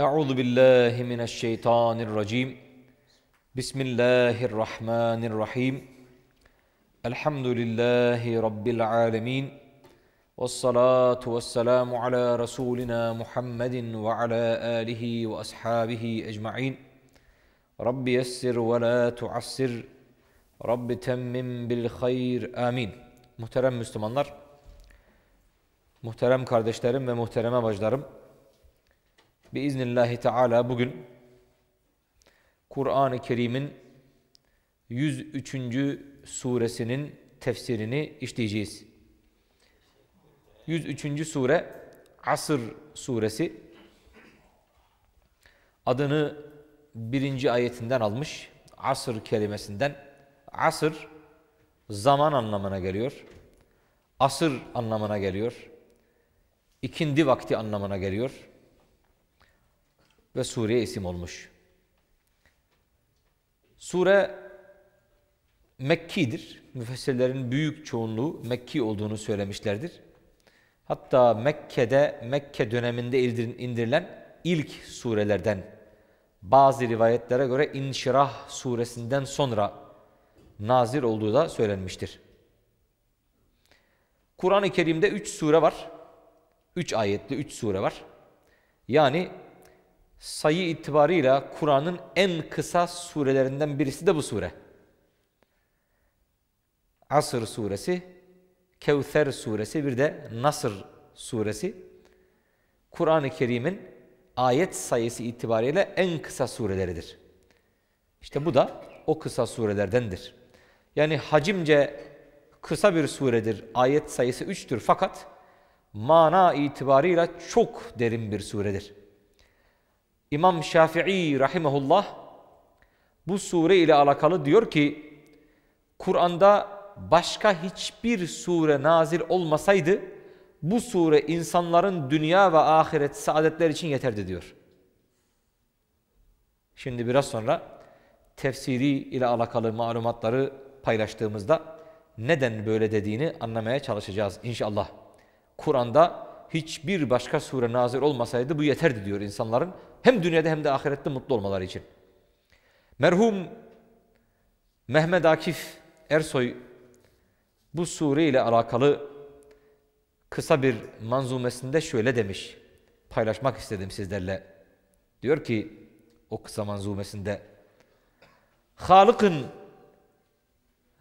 Euzu billahi mineşşeytanirracim. Bismillahirrahmanirrahim. Elhamdülillahi rabbil alamin. Ves salatu vesselamu ala rasulina Muhammedin ve ala alihi ve ashabihi ecmaîn. Rabbi yessir ve la tuassir. Rabbi temmim bil hayr. Amin. Muhterem Müslümanlar, muhterem kardeşlerim ve muhterem bacılarım, biiznillahü teala bugün Kur'an-ı Kerim'in 103. suresinin tefsirini işleyeceğiz. 103. sure Asır suresi adını birinci ayetinden almış. Asır kelimesinden. Asır zaman anlamına geliyor. Asır anlamına geliyor. İkindi vakti anlamına geliyor ve Suriye isim olmuş. Sure Mekki'dir. Müfessirlerin büyük çoğunluğu Mekki olduğunu söylemişlerdir. Hatta Mekke'de Mekke döneminde indirilen ilk surelerden bazı rivayetlere göre İnşirah suresinden sonra nazir olduğu da söylenmiştir. Kur'an-ı Kerim'de üç sure var. Üç ayetli üç sure var. Yani sayı itibarıyla Kur'an'ın en kısa surelerinden birisi de bu sure. Asr suresi, Kevser suresi, bir de Nasr suresi. Kur'an-ı Kerim'in ayet sayısı itibariyle en kısa sureleridir. İşte bu da o kısa surelerdendir. Yani hacimce kısa bir suredir. Ayet sayısı üçtür fakat mana itibarıyla çok derin bir suredir. İmam Şafii rahimahullah bu sure ile alakalı diyor ki Kur'an'da başka hiçbir sure nazil olmasaydı bu sure insanların dünya ve ahiret saadetler için yeterdi diyor. Şimdi biraz sonra tefsiri ile alakalı malumatları paylaştığımızda neden böyle dediğini anlamaya çalışacağız inşallah. Kur'an'da hiçbir başka sure nazil olmasaydı bu yeterdi diyor insanların. Hem dünyada hem de ahirette mutlu olmaları için. Merhum Mehmet Akif Ersoy bu sure ile alakalı kısa bir manzumesinde şöyle demiş. Paylaşmak istedim sizlerle. Diyor ki o kısa manzumesinde Halık'ın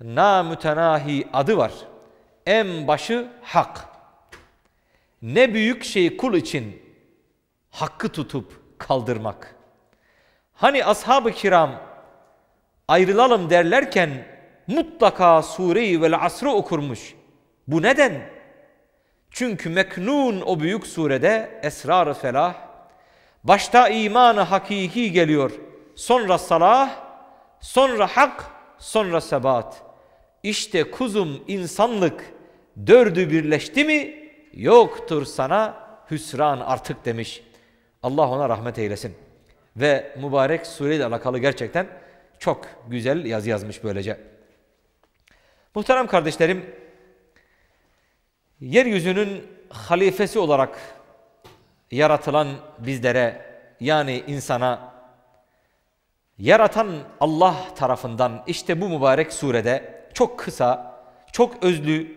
namütenahi adı var. En başı hak. Ne büyük şey kul için hakkı tutup kaldırmak. Hani ashab-ı kiram ayrılalım derlerken mutlaka sureyi vel asrı okurmuş. Bu neden? Çünkü meknun o büyük surede esrar-ı felah, başta imanı hakiki geliyor, sonra salah, sonra hak, sonra sebat. İşte kuzum insanlık dördü birleşti mi yoktur sana hüsran artık demiş. Allah ona rahmet eylesin. Ve mübarek sureyle alakalı gerçekten çok güzel yazı yazmış böylece. Muhterem kardeşlerim, yeryüzünün halifesi olarak yaratılan bizlere yani insana yaratan Allah tarafından işte bu mübarek surede çok kısa, çok özlü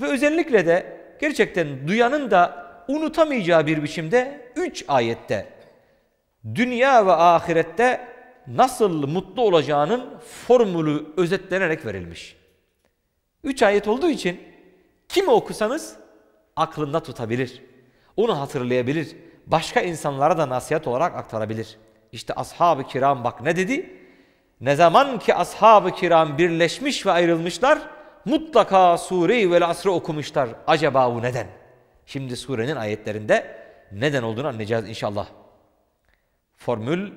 ve özellikle de gerçekten duyanın da unutamayacağı bir biçimde 3 ayette dünya ve ahirette nasıl mutlu olacağının formülü özetlenerek verilmiş. 3 ayet olduğu için kimi okusanız aklında tutabilir. Onu hatırlayabilir. Başka insanlara da nasihat olarak aktarabilir. İşte ashab-ı kiram bak ne dedi? Ne zaman ki ashab-ı kiram birleşmiş ve ayrılmışlar mutlaka sureyi vel asrı okumuşlar. Acaba bu neden? Şimdi surenin ayetlerinde neden olduğunu anlayacağız inşallah. Formül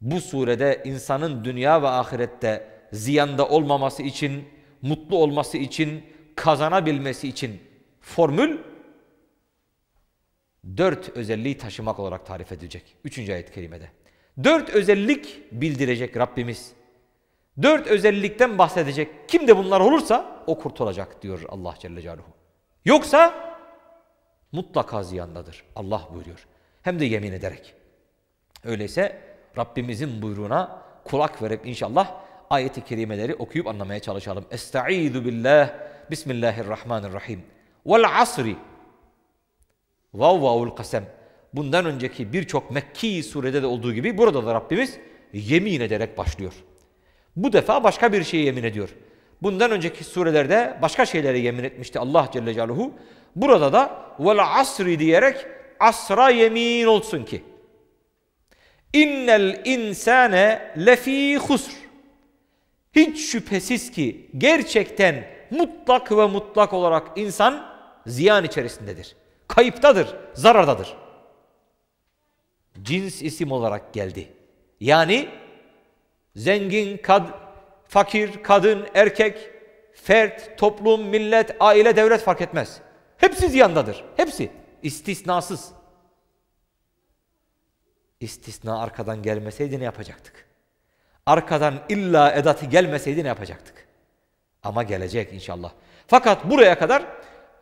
bu surede insanın dünya ve ahirette ziyanda olmaması için, mutlu olması için, kazanabilmesi için formül dört özelliği taşımak olarak tarif edilecek. Üçüncü ayet-i kerimede. Dört özellik bildirecek Rabbimiz. Dört özellikten bahsedecek. Kim de bunlar olursa o kurtulacak diyor Allah Celle Celaluhu. Yoksa mutlaka ziyandadır. Allah buyuruyor. Hem de yemin ederek. Öyleyse Rabbimizin buyruğuna kulak verip inşallah ayeti kerimeleri okuyup anlamaya çalışalım. Estaizu billah. Bismillahirrahmanirrahim. Vel asri. Vav vavul kasem. Bundan önceki birçok Mekki surede de olduğu gibi burada da Rabbimiz yemin ederek başlıyor. Bu defa başka bir şeye yemin ediyor. Bundan önceki surelerde başka şeylere yemin etmişti Allah Celle Celaluhu. Burada da vel asri diyerek asra yemin olsun ki. İnnel insane lefi husr. Hiç şüphesiz ki gerçekten mutlak ve mutlak olarak insan ziyan içerisindedir. Kayıptadır, zarardadır. Cins isim olarak geldi. Yani Zengin, kad, fakir, kadın, erkek, fert, toplum, millet, aile, devlet fark etmez. Hepsi ziyandadır. Hepsi. istisnasız. İstisna arkadan gelmeseydi ne yapacaktık? Arkadan illa edatı gelmeseydi ne yapacaktık? Ama gelecek inşallah. Fakat buraya kadar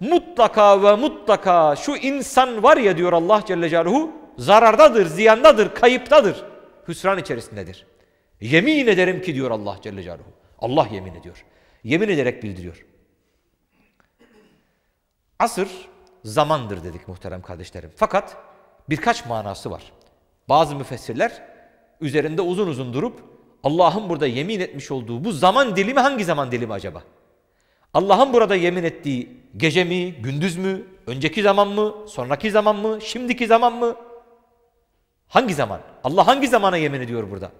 mutlaka ve mutlaka şu insan var ya diyor Allah Celle Celaluhu zarardadır, ziyandadır, kayıptadır, hüsran içerisindedir. Yemin ederim ki diyor Allah Celle Celaluhu. Allah yemin ediyor. Yemin ederek bildiriyor. Asır zamandır dedik muhterem kardeşlerim. Fakat birkaç manası var. Bazı müfessirler üzerinde uzun uzun durup Allah'ın burada yemin etmiş olduğu bu zaman dilimi hangi zaman dilimi acaba? Allah'ın burada yemin ettiği gece mi, gündüz mü, önceki zaman mı, sonraki zaman mı, şimdiki zaman mı? Hangi zaman? Allah hangi zamana yemin ediyor burada?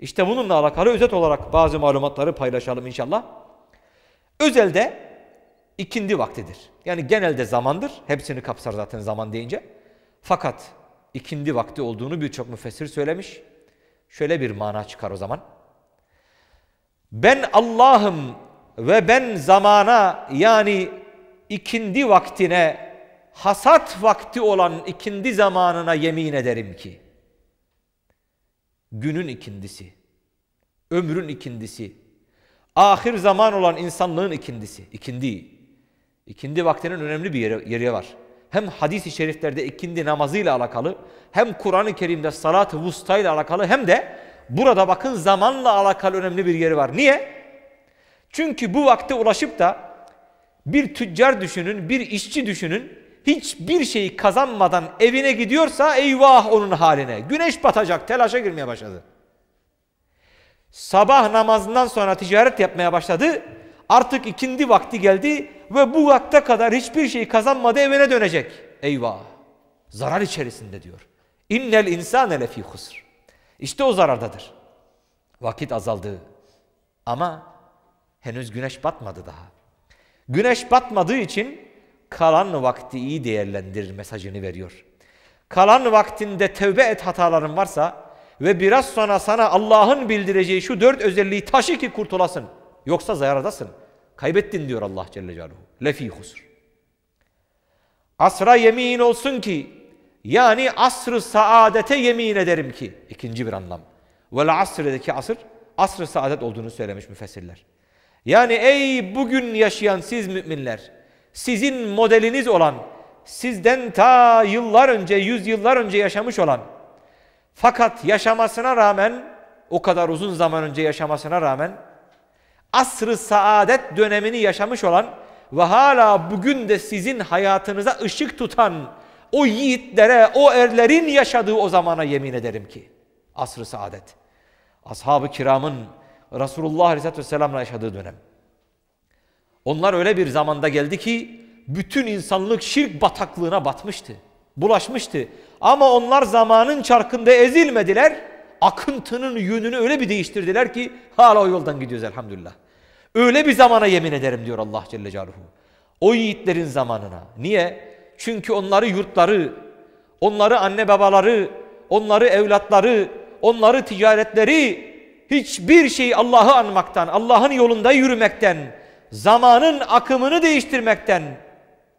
İşte bununla alakalı özet olarak bazı malumatları paylaşalım inşallah. Özelde ikindi vaktidir. Yani genelde zamandır. Hepsini kapsar zaten zaman deyince. Fakat ikindi vakti olduğunu birçok müfessir söylemiş. Şöyle bir mana çıkar o zaman. Ben Allah'ım ve ben zamana yani ikindi vaktine hasat vakti olan ikindi zamanına yemin ederim ki günün ikindisi, ömrün ikindisi, ahir zaman olan insanlığın ikindisi, ikindi. İkindi vaktinin önemli bir yeri, yeri var. Hem hadis-i şeriflerde ikindi namazıyla alakalı, hem Kur'an-ı Kerim'de salat-ı vusta ile alakalı, hem de burada bakın zamanla alakalı önemli bir yeri var. Niye? Çünkü bu vakte ulaşıp da bir tüccar düşünün, bir işçi düşünün, hiçbir şeyi kazanmadan evine gidiyorsa eyvah onun haline. Güneş batacak telaşa girmeye başladı. Sabah namazından sonra ticaret yapmaya başladı. Artık ikindi vakti geldi ve bu vakte kadar hiçbir şeyi kazanmadı evine dönecek. Eyvah! Zarar içerisinde diyor. İnnel insan lefî husr. İşte o zarardadır. Vakit azaldı. Ama henüz güneş batmadı daha. Güneş batmadığı için kalan vakti iyi değerlendirir mesajını veriyor. Kalan vaktinde tevbe et hataların varsa ve biraz sonra sana Allah'ın bildireceği şu dört özelliği taşı ki kurtulasın. Yoksa zayaradasın. Kaybettin diyor Allah Celle Celaluhu. Lefi husur. Asra yemin olsun ki yani asrı saadete yemin ederim ki ikinci bir anlam. Vel asr'deki asır asrı saadet olduğunu söylemiş müfessirler. Yani ey bugün yaşayan siz müminler sizin modeliniz olan, sizden ta yıllar önce, yüz yıllar önce yaşamış olan, fakat yaşamasına rağmen, o kadar uzun zaman önce yaşamasına rağmen, asr-ı saadet dönemini yaşamış olan ve hala bugün de sizin hayatınıza ışık tutan o yiğitlere, o erlerin yaşadığı o zamana yemin ederim ki, asr-ı saadet, ashab-ı kiramın Resulullah Aleyhisselatü Vesselam'la yaşadığı dönem. Onlar öyle bir zamanda geldi ki bütün insanlık şirk bataklığına batmıştı. Bulaşmıştı. Ama onlar zamanın çarkında ezilmediler. Akıntının yönünü öyle bir değiştirdiler ki hala o yoldan gidiyoruz elhamdülillah. Öyle bir zamana yemin ederim diyor Allah Celle Celaluhu. O yiğitlerin zamanına. Niye? Çünkü onları yurtları, onları anne babaları, onları evlatları, onları ticaretleri hiçbir şey Allah'ı anmaktan, Allah'ın yolunda yürümekten, zamanın akımını değiştirmekten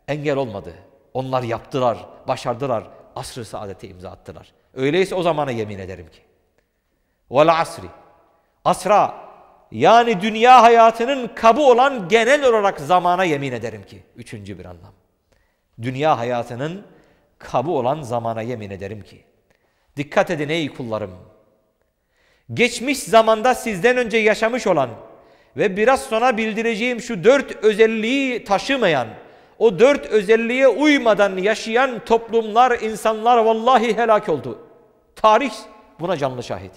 engel olmadı. Onlar yaptılar, başardılar, asr-ı saadete imza attılar. Öyleyse o zamana yemin ederim ki. Vel asri. Asra yani dünya hayatının kabı olan genel olarak zamana yemin ederim ki. Üçüncü bir anlam. Dünya hayatının kabı olan zamana yemin ederim ki. Dikkat edin ey kullarım. Geçmiş zamanda sizden önce yaşamış olan ve biraz sonra bildireceğim şu dört özelliği taşımayan, o dört özelliğe uymadan yaşayan toplumlar, insanlar vallahi helak oldu. Tarih buna canlı şahit.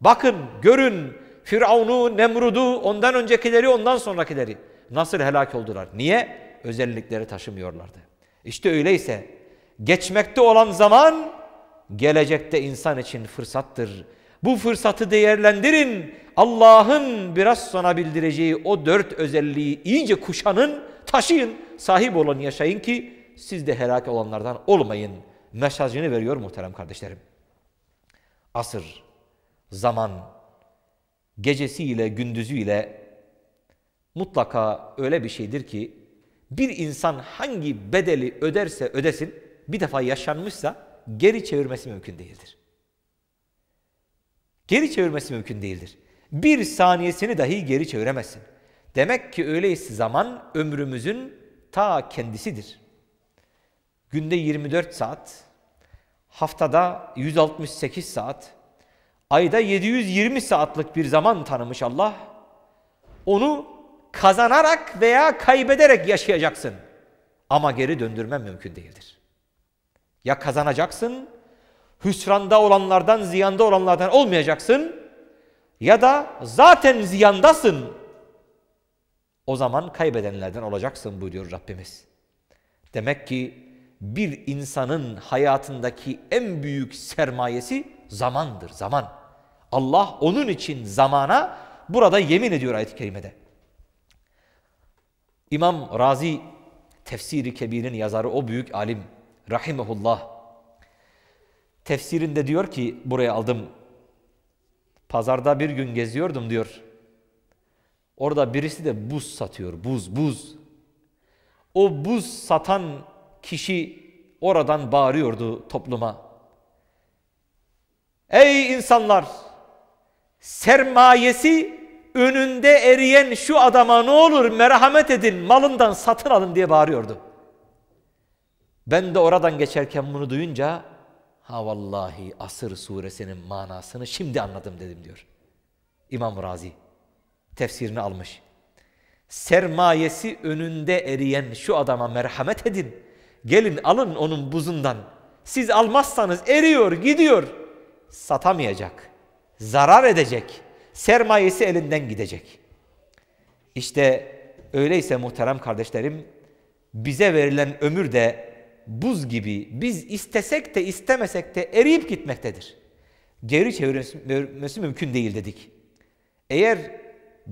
Bakın, görün Firavun'u, Nemrud'u, ondan öncekileri, ondan sonrakileri nasıl helak oldular. Niye? Özellikleri taşımıyorlardı. İşte öyleyse geçmekte olan zaman gelecekte insan için fırsattır. Bu fırsatı değerlendirin. Allah'ın biraz sonra bildireceği o dört özelliği iyice kuşanın, taşıyın, sahip olan yaşayın ki siz de helak olanlardan olmayın. Mesajını veriyor muhterem kardeşlerim. Asır, zaman, gecesiyle, gündüzüyle mutlaka öyle bir şeydir ki bir insan hangi bedeli öderse ödesin bir defa yaşanmışsa geri çevirmesi mümkün değildir. Geri çevirmesi mümkün değildir. Bir saniyesini dahi geri çeviremezsin. Demek ki öyleyse zaman ömrümüzün ta kendisidir. Günde 24 saat, haftada 168 saat, ayda 720 saatlik bir zaman tanımış Allah. Onu kazanarak veya kaybederek yaşayacaksın. Ama geri döndürmen mümkün değildir. Ya kazanacaksın hüsranda olanlardan, ziyanda olanlardan olmayacaksın ya da zaten ziyandasın. O zaman kaybedenlerden olacaksın buyuruyor Rabbimiz. Demek ki bir insanın hayatındaki en büyük sermayesi zamandır, zaman. Allah onun için zamana burada yemin ediyor ayet-i kerimede. İmam Razi Tefsiri Kebir'in yazarı o büyük alim Rahimehullah Tefsirinde diyor ki buraya aldım. Pazarda bir gün geziyordum diyor. Orada birisi de buz satıyor. Buz, buz. O buz satan kişi oradan bağırıyordu topluma. Ey insanlar! Sermayesi önünde eriyen şu adama ne olur merhamet edin, malından satın alın diye bağırıyordu. Ben de oradan geçerken bunu duyunca Ha vallahi Asır suresinin manasını şimdi anladım dedim diyor. İmam Razi tefsirini almış. Sermayesi önünde eriyen şu adama merhamet edin. Gelin alın onun buzundan. Siz almazsanız eriyor gidiyor. Satamayacak. Zarar edecek. Sermayesi elinden gidecek. İşte öyleyse muhterem kardeşlerim bize verilen ömür de buz gibi biz istesek de istemesek de eriyip gitmektedir. Geri çevirmesi mümkün değil dedik. Eğer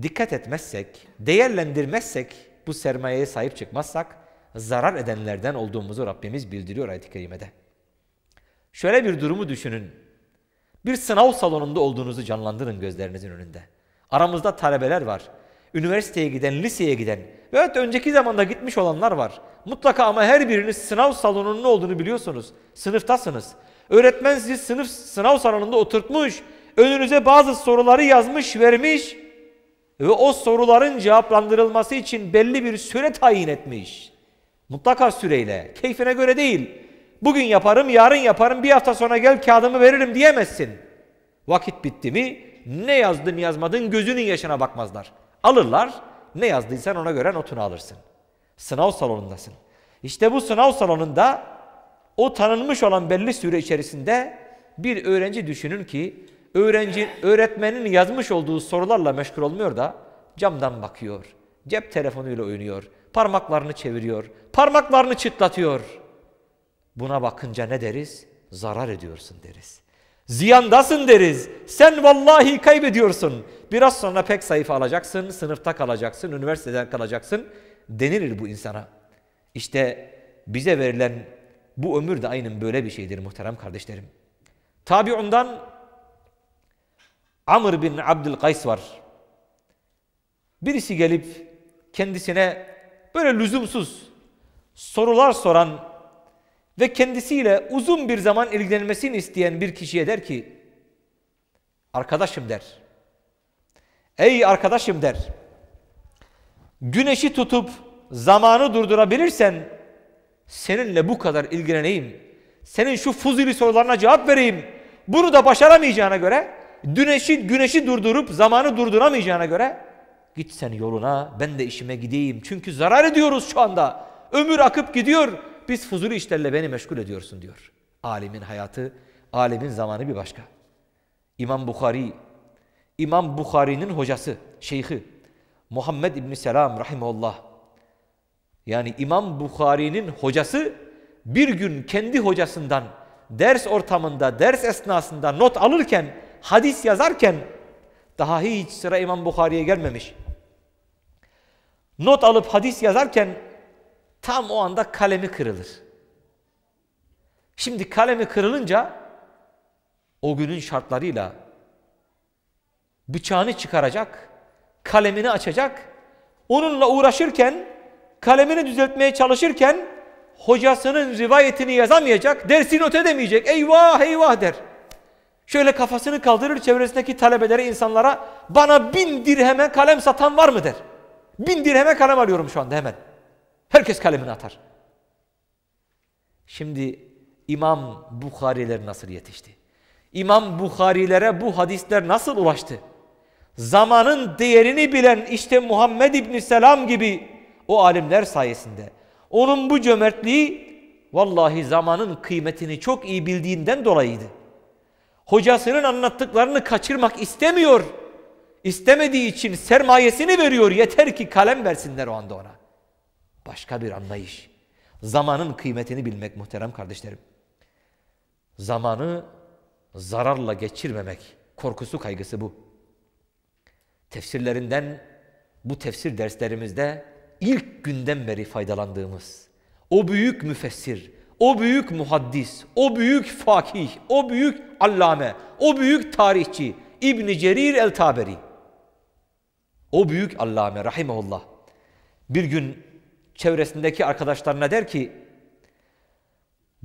dikkat etmezsek, değerlendirmezsek, bu sermayeye sahip çıkmazsak zarar edenlerden olduğumuzu Rabbimiz bildiriyor ayet-i kerimede. Şöyle bir durumu düşünün. Bir sınav salonunda olduğunuzu canlandırın gözlerinizin önünde. Aramızda talebeler var. Üniversiteye giden, liseye giden ve evet önceki zamanda gitmiş olanlar var. Mutlaka ama her biriniz sınav salonunun ne olduğunu biliyorsunuz. Sınıftasınız. Öğretmen sizi sınıf sınav salonunda oturtmuş. Önünüze bazı soruları yazmış, vermiş ve o soruların cevaplandırılması için belli bir süre tayin etmiş. Mutlaka süreyle, keyfine göre değil. Bugün yaparım, yarın yaparım, bir hafta sonra gel kağıdımı veririm diyemezsin. Vakit bitti mi ne yazdın yazmadın gözünün yaşına bakmazlar. Alırlar, ne yazdıysan ona göre notunu alırsın. Sınav salonundasın. İşte bu sınav salonunda o tanınmış olan belli süre içerisinde bir öğrenci düşünün ki öğrenci, öğretmenin yazmış olduğu sorularla meşgul olmuyor da camdan bakıyor. Cep telefonuyla oynuyor. Parmaklarını çeviriyor. Parmaklarını çıtlatıyor. Buna bakınca ne deriz? Zarar ediyorsun deriz. Ziyandasın deriz. Sen vallahi kaybediyorsun. Biraz sonra pek sayfa alacaksın, sınıfta kalacaksın, üniversiteden kalacaksın denilir bu insana. İşte bize verilen bu ömür de aynen böyle bir şeydir muhterem kardeşlerim. Tabiundan Amr bin Abdülkays var. Birisi gelip kendisine böyle lüzumsuz sorular soran ve kendisiyle uzun bir zaman ilgilenmesini isteyen bir kişiye der ki arkadaşım der. Ey arkadaşım der güneşi tutup zamanı durdurabilirsen seninle bu kadar ilgileneyim. Senin şu fuzili sorularına cevap vereyim. Bunu da başaramayacağına göre güneşi, güneşi durdurup zamanı durduramayacağına göre git sen yoluna ben de işime gideyim. Çünkü zarar ediyoruz şu anda. Ömür akıp gidiyor. Biz fuzuli işlerle beni meşgul ediyorsun diyor. Alimin hayatı, alimin zamanı bir başka. İmam Bukhari, İmam Bukhari'nin hocası, şeyhi Muhammed İbni Selam rahimullah. Yani İmam Bukhari'nin hocası bir gün kendi hocasından ders ortamında, ders esnasında not alırken, hadis yazarken daha hiç sıra İmam Bukhari'ye gelmemiş. Not alıp hadis yazarken tam o anda kalemi kırılır. Şimdi kalemi kırılınca o günün şartlarıyla bıçağını çıkaracak kalemini açacak. Onunla uğraşırken, kalemini düzeltmeye çalışırken hocasının rivayetini yazamayacak, dersi not edemeyecek. Eyvah eyvah der. Şöyle kafasını kaldırır çevresindeki talebelere, insanlara bana bin dirheme kalem satan var mı der. Bin dirheme kalem alıyorum şu anda hemen. Herkes kalemini atar. Şimdi İmam Bukhariler nasıl yetişti? İmam Bukharilere bu hadisler nasıl ulaştı? zamanın değerini bilen işte Muhammed İbni Selam gibi o alimler sayesinde. Onun bu cömertliği vallahi zamanın kıymetini çok iyi bildiğinden dolayıydı. Hocasının anlattıklarını kaçırmak istemiyor. İstemediği için sermayesini veriyor. Yeter ki kalem versinler o anda ona. Başka bir anlayış. Zamanın kıymetini bilmek muhterem kardeşlerim. Zamanı zararla geçirmemek korkusu kaygısı bu tefsirlerinden bu tefsir derslerimizde ilk günden beri faydalandığımız o büyük müfessir, o büyük muhaddis, o büyük fakih, o büyük allame, o büyük tarihçi İbn Cerir el-Taberi. O büyük allame rahimehullah bir gün çevresindeki arkadaşlarına der ki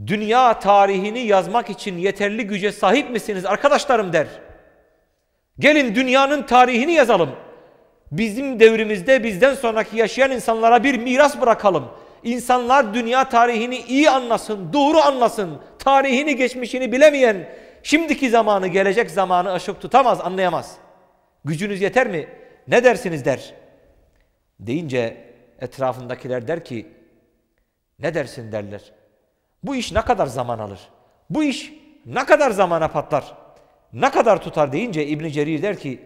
dünya tarihini yazmak için yeterli güce sahip misiniz arkadaşlarım der. Gelin dünyanın tarihini yazalım. Bizim devrimizde bizden sonraki yaşayan insanlara bir miras bırakalım. İnsanlar dünya tarihini iyi anlasın, doğru anlasın. Tarihini, geçmişini bilemeyen şimdiki zamanı, gelecek zamanı aşıp tutamaz, anlayamaz. Gücünüz yeter mi? Ne dersiniz der. Deyince etrafındakiler der ki ne dersin derler. Bu iş ne kadar zaman alır? Bu iş ne kadar zamana patlar? ne kadar tutar deyince İbn Cerir der ki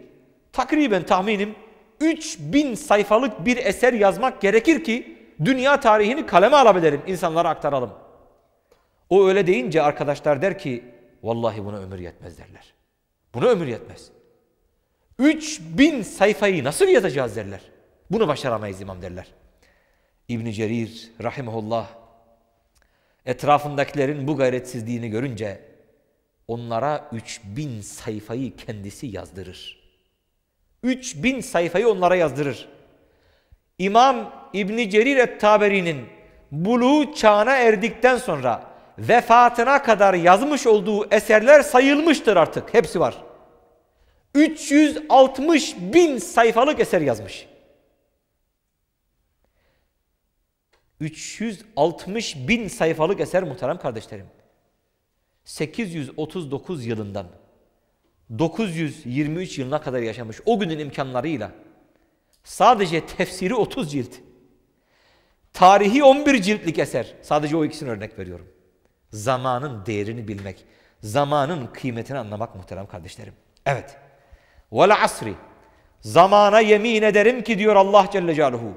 takriben tahminim 3000 sayfalık bir eser yazmak gerekir ki dünya tarihini kaleme alabilirim, insanlara aktaralım. O öyle deyince arkadaşlar der ki vallahi buna ömür yetmez derler. Buna ömür yetmez. 3000 sayfayı nasıl yazacağız derler. Bunu başaramayız imam derler. İbn Cerir rahimehullah etrafındakilerin bu gayretsizliğini görünce onlara 3000 sayfayı kendisi yazdırır. 3000 sayfayı onlara yazdırır. İmam İbn Cerir et-Taberi'nin buluğu çağına erdikten sonra vefatına kadar yazmış olduğu eserler sayılmıştır artık. Hepsi var. 360 bin sayfalık eser yazmış. 360 bin sayfalık eser muhterem kardeşlerim. 839 yılından 923 yılına kadar yaşamış o günün imkanlarıyla sadece tefsiri 30 cilt, tarihi 11 ciltlik eser sadece o ikisini örnek veriyorum. Zamanın değerini bilmek, zamanın kıymetini anlamak muhterem kardeşlerim. Evet. Vel asri zamana yemin ederim ki diyor Allah Celle Celaluhu.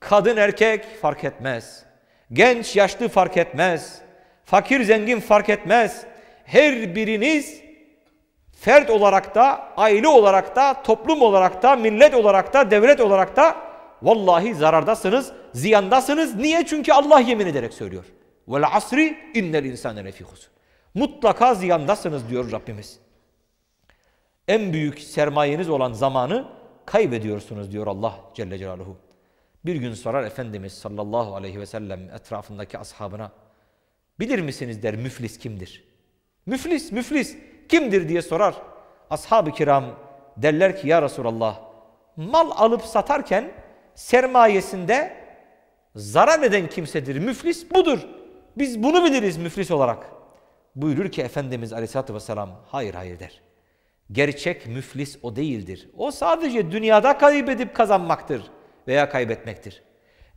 Kadın erkek fark etmez. Genç yaşlı fark etmez fakir zengin fark etmez. Her biriniz fert olarak da, aile olarak da, toplum olarak da, millet olarak da, devlet olarak da vallahi zarardasınız, ziyandasınız. Niye? Çünkü Allah yemin ederek söylüyor. Vel asri innel insane lefî husur. Mutlaka ziyandasınız diyor Rabbimiz. En büyük sermayeniz olan zamanı kaybediyorsunuz diyor Allah Celle Celaluhu. Bir gün sorar Efendimiz sallallahu aleyhi ve sellem etrafındaki ashabına Bilir misiniz der müflis kimdir? Müflis, müflis kimdir diye sorar. Ashab-ı kiram derler ki ya Resulallah mal alıp satarken sermayesinde zarar eden kimsedir. Müflis budur. Biz bunu biliriz müflis olarak. Buyurur ki Efendimiz Aleyhisselatü Vesselam hayır hayır der. Gerçek müflis o değildir. O sadece dünyada kaybedip kazanmaktır veya kaybetmektir.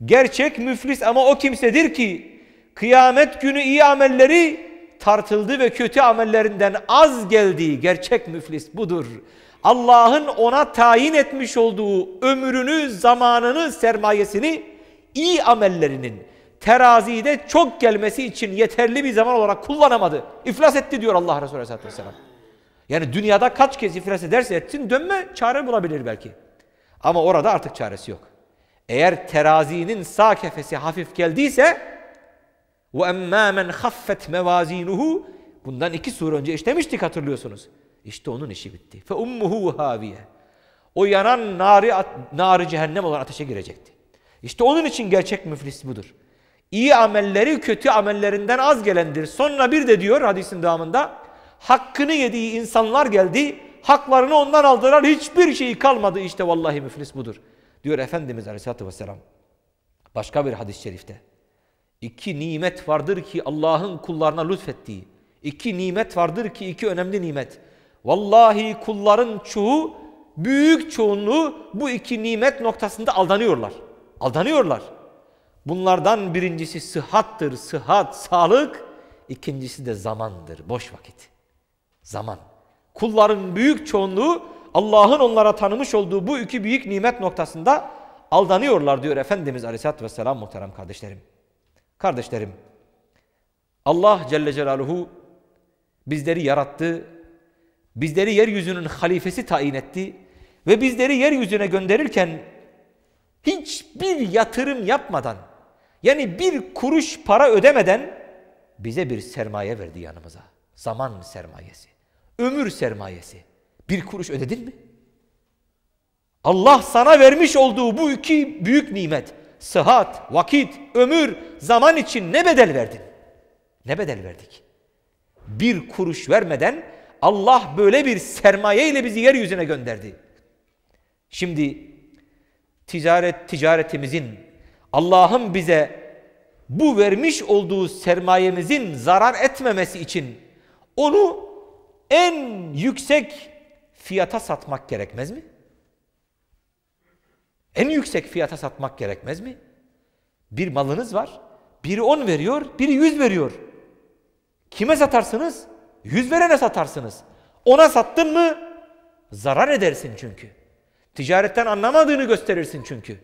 Gerçek müflis ama o kimsedir ki kıyamet günü iyi amelleri tartıldı ve kötü amellerinden az geldiği gerçek müflis budur. Allah'ın ona tayin etmiş olduğu ömrünü, zamanını, sermayesini iyi amellerinin terazide çok gelmesi için yeterli bir zaman olarak kullanamadı. İflas etti diyor Allah Resulü Aleyhisselatü Vesselam. Yani dünyada kaç kez iflas ederse etsin dönme çare bulabilir belki. Ama orada artık çaresi yok. Eğer terazinin sağ kefesi hafif geldiyse ve emmâ men haffet mevazinuhu Bundan iki sure önce işlemiştik hatırlıyorsunuz. İşte onun işi bitti. Fe ummuhu haviye. O yanan nari, nari cehennem olan ateşe girecekti. İşte onun için gerçek müflis budur. İyi amelleri kötü amellerinden az gelendir. Sonra bir de diyor hadisin devamında hakkını yediği insanlar geldi. Haklarını ondan aldılar. Hiçbir şeyi kalmadı. İşte vallahi müflis budur. Diyor Efendimiz Aleyhisselatü Vesselam. Başka bir hadis-i şerifte. İki nimet vardır ki Allah'ın kullarına lütfettiği. İki nimet vardır ki iki önemli nimet. Vallahi kulların çoğu, büyük çoğunluğu bu iki nimet noktasında aldanıyorlar. Aldanıyorlar. Bunlardan birincisi sıhhattır, sıhhat, sağlık. İkincisi de zamandır, boş vakit. Zaman. Kulların büyük çoğunluğu Allah'ın onlara tanımış olduğu bu iki büyük nimet noktasında aldanıyorlar diyor Efendimiz Aleyhisselatü Vesselam muhterem kardeşlerim. Kardeşlerim, Allah Celle Celaluhu bizleri yarattı, bizleri yeryüzünün halifesi tayin etti ve bizleri yeryüzüne gönderirken hiçbir yatırım yapmadan, yani bir kuruş para ödemeden bize bir sermaye verdi yanımıza. Zaman sermayesi, ömür sermayesi. Bir kuruş ödedin mi? Allah sana vermiş olduğu bu iki büyük nimet sıhhat, vakit, ömür, zaman için ne bedel verdin? Ne bedel verdik? Bir kuruş vermeden Allah böyle bir sermaye ile bizi yeryüzüne gönderdi. Şimdi ticaret ticaretimizin Allah'ın bize bu vermiş olduğu sermayemizin zarar etmemesi için onu en yüksek fiyata satmak gerekmez mi? En yüksek fiyata satmak gerekmez mi? Bir malınız var. Biri 10 veriyor, biri 100 veriyor. Kime satarsınız? 100 verene satarsınız. Ona sattın mı zarar edersin çünkü. Ticaretten anlamadığını gösterirsin çünkü.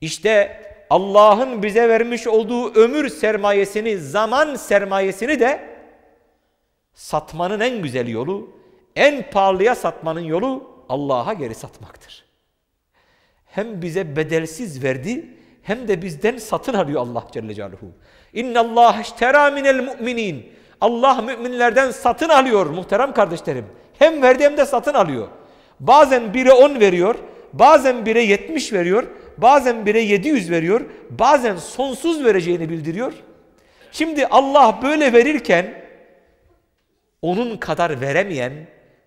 İşte Allah'ın bize vermiş olduğu ömür sermayesini, zaman sermayesini de satmanın en güzel yolu, en pahalıya satmanın yolu Allah'a geri satmaktır hem bize bedelsiz verdi hem de bizden satın alıyor Allah Celle Celaluhu. İnna Allah iştera minel mu'minin. Allah müminlerden satın alıyor muhterem kardeşlerim. Hem verdi hem de satın alıyor. Bazen bire 10 veriyor, bazen bire 70 veriyor, bazen bire 700 veriyor, bazen sonsuz vereceğini bildiriyor. Şimdi Allah böyle verirken onun kadar veremeyen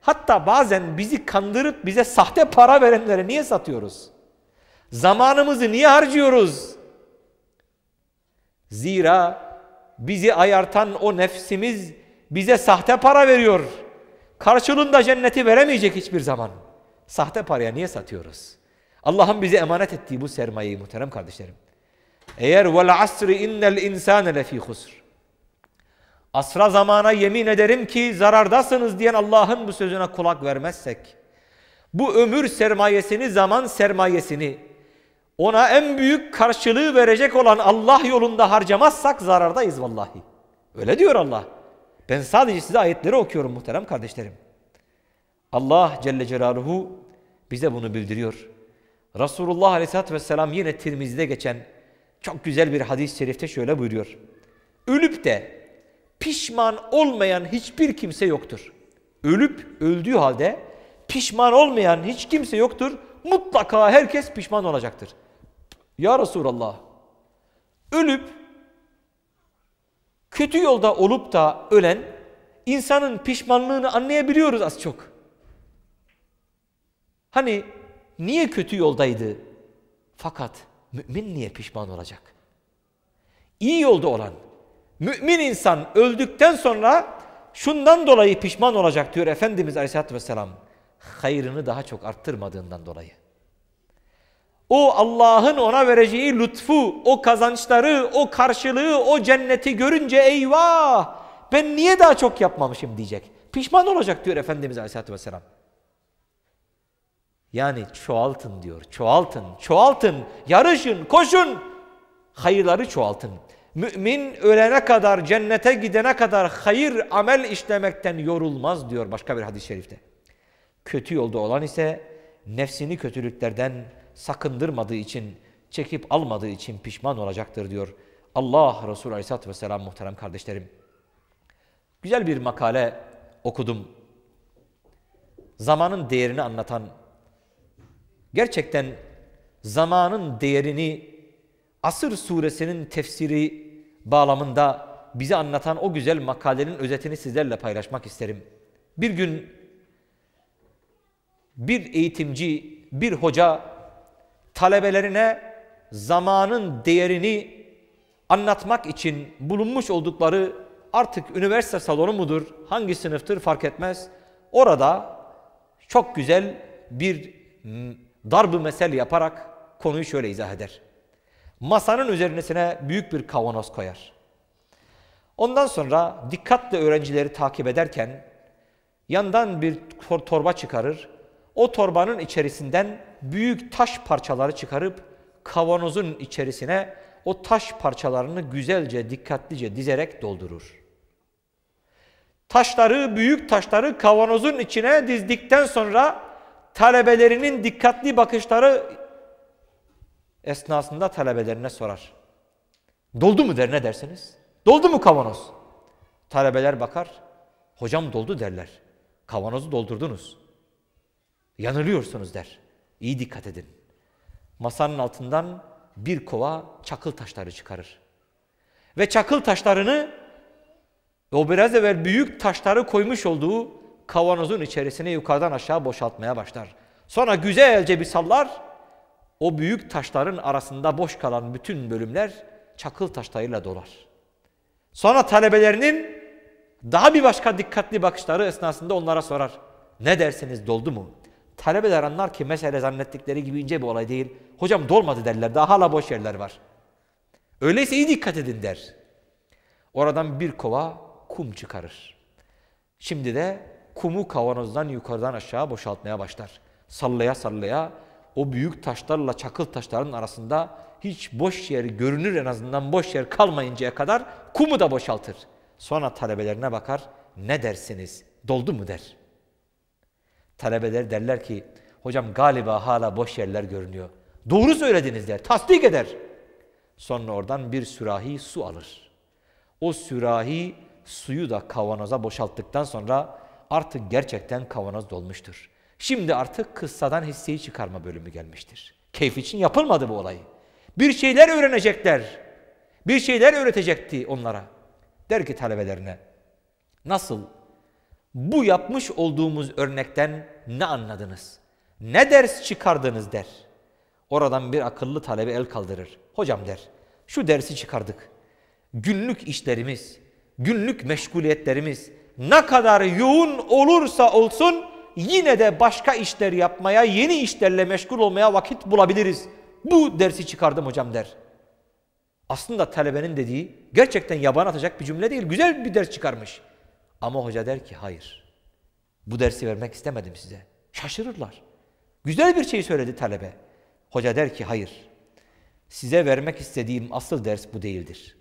hatta bazen bizi kandırıp bize sahte para verenlere niye satıyoruz? Zamanımızı niye harcıyoruz? Zira bizi ayartan o nefsimiz bize sahte para veriyor. Karşılığında cenneti veremeyecek hiçbir zaman. Sahte paraya niye satıyoruz? Allah'ın bize emanet ettiği bu sermayeyi muhterem kardeşlerim. Eğer vel asri innel insane lefi husr. Asra zamana yemin ederim ki zarardasınız diyen Allah'ın bu sözüne kulak vermezsek, bu ömür sermayesini, zaman sermayesini, ona en büyük karşılığı verecek olan Allah yolunda harcamazsak zarardayız vallahi. Öyle diyor Allah. Ben sadece size ayetleri okuyorum muhterem kardeşlerim. Allah Celle Celaluhu bize bunu bildiriyor. Resulullah Aleyhisselatü Vesselam yine Tirmizi'de geçen çok güzel bir hadis-i şerifte şöyle buyuruyor. Ölüp de pişman olmayan hiçbir kimse yoktur. Ölüp öldüğü halde pişman olmayan hiç kimse yoktur. Mutlaka herkes pişman olacaktır. Ya Resulallah ölüp kötü yolda olup da ölen insanın pişmanlığını anlayabiliyoruz az çok. Hani niye kötü yoldaydı? Fakat mümin niye pişman olacak? İyi yolda olan mümin insan öldükten sonra şundan dolayı pişman olacak diyor Efendimiz Aleyhisselatü Vesselam. Hayrını daha çok arttırmadığından dolayı. O Allah'ın ona vereceği lütfu, o kazançları, o karşılığı, o cenneti görünce eyvah ben niye daha çok yapmamışım diyecek. Pişman olacak diyor Efendimiz Aleyhisselatü Vesselam. Yani çoğaltın diyor, çoğaltın, çoğaltın, yarışın, koşun, hayırları çoğaltın. Mümin ölene kadar, cennete gidene kadar hayır amel işlemekten yorulmaz diyor başka bir hadis-i şerifte. Kötü yolda olan ise nefsini kötülüklerden sakındırmadığı için, çekip almadığı için pişman olacaktır diyor Allah Resulü Aleyhisselatü Vesselam muhterem kardeşlerim. Güzel bir makale okudum. Zamanın değerini anlatan, gerçekten zamanın değerini Asır suresinin tefsiri bağlamında bize anlatan o güzel makalenin özetini sizlerle paylaşmak isterim. Bir gün bir eğitimci, bir hoca talebelerine zamanın değerini anlatmak için bulunmuş oldukları artık üniversite salonu mudur, hangi sınıftır fark etmez. Orada çok güzel bir darbı mesel yaparak konuyu şöyle izah eder. Masanın üzerine büyük bir kavanoz koyar. Ondan sonra dikkatle öğrencileri takip ederken yandan bir torba çıkarır. O torbanın içerisinden büyük taş parçaları çıkarıp kavanozun içerisine o taş parçalarını güzelce, dikkatlice dizerek doldurur. Taşları, büyük taşları kavanozun içine dizdikten sonra talebelerinin dikkatli bakışları esnasında talebelerine sorar. Doldu mu der ne dersiniz? Doldu mu kavanoz? Talebeler bakar. Hocam doldu derler. Kavanozu doldurdunuz. Yanılıyorsunuz der. İyi dikkat edin. Masanın altından bir kova çakıl taşları çıkarır. Ve çakıl taşlarını o biraz evvel büyük taşları koymuş olduğu kavanozun içerisine yukarıdan aşağı boşaltmaya başlar. Sonra güzelce bir sallar. O büyük taşların arasında boş kalan bütün bölümler çakıl taşlarıyla dolar. Sonra talebelerinin daha bir başka dikkatli bakışları esnasında onlara sorar. Ne dersiniz doldu mu? Talebeler anlar ki mesele zannettikleri gibi ince bir olay değil. Hocam dolmadı derler. Daha hala boş yerler var. Öyleyse iyi dikkat edin der. Oradan bir kova kum çıkarır. Şimdi de kumu kavanozdan yukarıdan aşağı boşaltmaya başlar. Sallaya sallaya o büyük taşlarla çakıl taşların arasında hiç boş yer görünür en azından boş yer kalmayıncaya kadar kumu da boşaltır. Sonra talebelerine bakar ne dersiniz doldu mu der. Talebeler derler ki hocam galiba hala boş yerler görünüyor. Doğru söylediniz der. Tasdik eder. Sonra oradan bir sürahi su alır. O sürahi suyu da kavanoza boşalttıktan sonra artık gerçekten kavanoz dolmuştur. Şimdi artık kıssadan hisseyi çıkarma bölümü gelmiştir. Keyif için yapılmadı bu olay. Bir şeyler öğrenecekler. Bir şeyler öğretecekti onlara. Der ki talebelerine. Nasıl bu yapmış olduğumuz örnekten ne anladınız? Ne ders çıkardınız der. Oradan bir akıllı talebe el kaldırır. Hocam der, şu dersi çıkardık. Günlük işlerimiz, günlük meşguliyetlerimiz ne kadar yoğun olursa olsun yine de başka işler yapmaya, yeni işlerle meşgul olmaya vakit bulabiliriz. Bu dersi çıkardım hocam der. Aslında talebenin dediği gerçekten yaban atacak bir cümle değil. Güzel bir ders çıkarmış. Ama hoca der ki hayır. Bu dersi vermek istemedim size. Şaşırırlar. Güzel bir şey söyledi talebe. Hoca der ki hayır. Size vermek istediğim asıl ders bu değildir.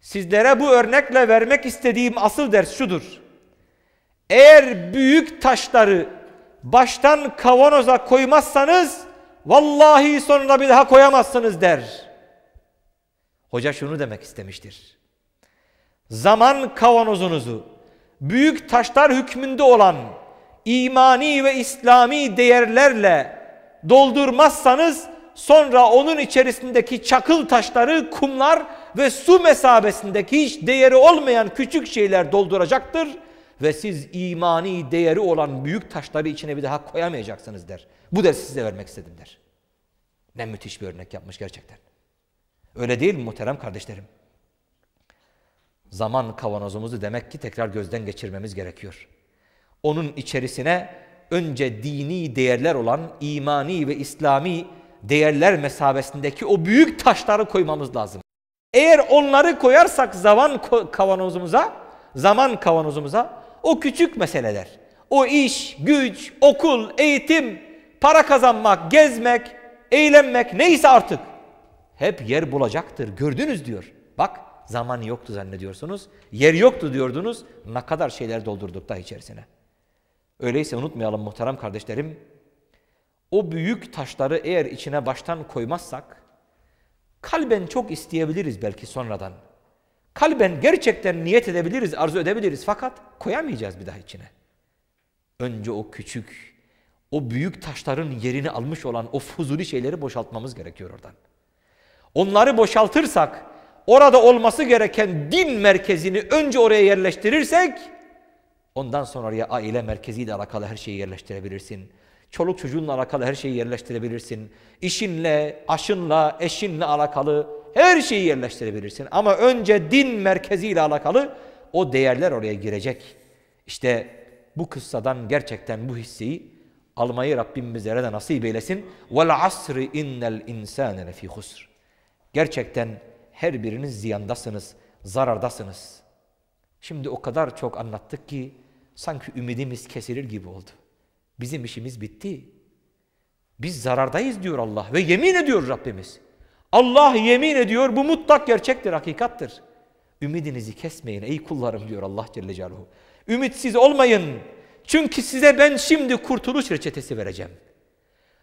Sizlere bu örnekle vermek istediğim asıl ders şudur. Eğer büyük taşları baştan kavanoza koymazsanız vallahi sonunda bir daha koyamazsınız der. Hoca şunu demek istemiştir. Zaman kavanozunuzu büyük taşlar hükmünde olan imani ve İslami değerlerle doldurmazsanız sonra onun içerisindeki çakıl taşları, kumlar ve su mesabesindeki hiç değeri olmayan küçük şeyler dolduracaktır ve siz imani değeri olan büyük taşları içine bir daha koyamayacaksınız der. Bu dersi size vermek istedim der. Ne müthiş bir örnek yapmış gerçekten. Öyle değil mi muhterem kardeşlerim? zaman kavanozumuzu demek ki tekrar gözden geçirmemiz gerekiyor. Onun içerisine önce dini değerler olan imani ve İslami değerler mesabesindeki o büyük taşları koymamız lazım. Eğer onları koyarsak zaman kavanozumuza, zaman kavanozumuza o küçük meseleler, o iş, güç, okul, eğitim, para kazanmak, gezmek, eğlenmek neyse artık hep yer bulacaktır. Gördünüz diyor. Bak zaman yoktu zannediyorsunuz. Yer yoktu diyordunuz. Ne kadar şeyler doldurduk da içerisine. Öyleyse unutmayalım muhterem kardeşlerim. O büyük taşları eğer içine baştan koymazsak, kalben çok isteyebiliriz belki sonradan. Kalben gerçekten niyet edebiliriz, arzu edebiliriz fakat koyamayacağız bir daha içine. Önce o küçük, o büyük taşların yerini almış olan o fuzuli şeyleri boşaltmamız gerekiyor oradan. Onları boşaltırsak orada olması gereken din merkezini önce oraya yerleştirirsek ondan sonra ya aile merkeziyle alakalı her şeyi yerleştirebilirsin. Çoluk çocuğunla alakalı her şeyi yerleştirebilirsin. İşinle, aşınla, eşinle alakalı her şeyi yerleştirebilirsin. Ama önce din merkeziyle alakalı o değerler oraya girecek. İşte bu kıssadan gerçekten bu hisseyi almayı Rabbim bizlere de nasip eylesin. Vel asri innel insane lefî husr. Gerçekten her biriniz ziyandasınız, zarardasınız. Şimdi o kadar çok anlattık ki sanki ümidimiz kesilir gibi oldu. Bizim işimiz bitti. Biz zarardayız diyor Allah ve yemin ediyor Rabbimiz. Allah yemin ediyor bu mutlak gerçektir, hakikattır. Ümidinizi kesmeyin ey kullarım diyor Allah Celle Celaluhu. Ümitsiz olmayın. Çünkü size ben şimdi kurtuluş reçetesi vereceğim.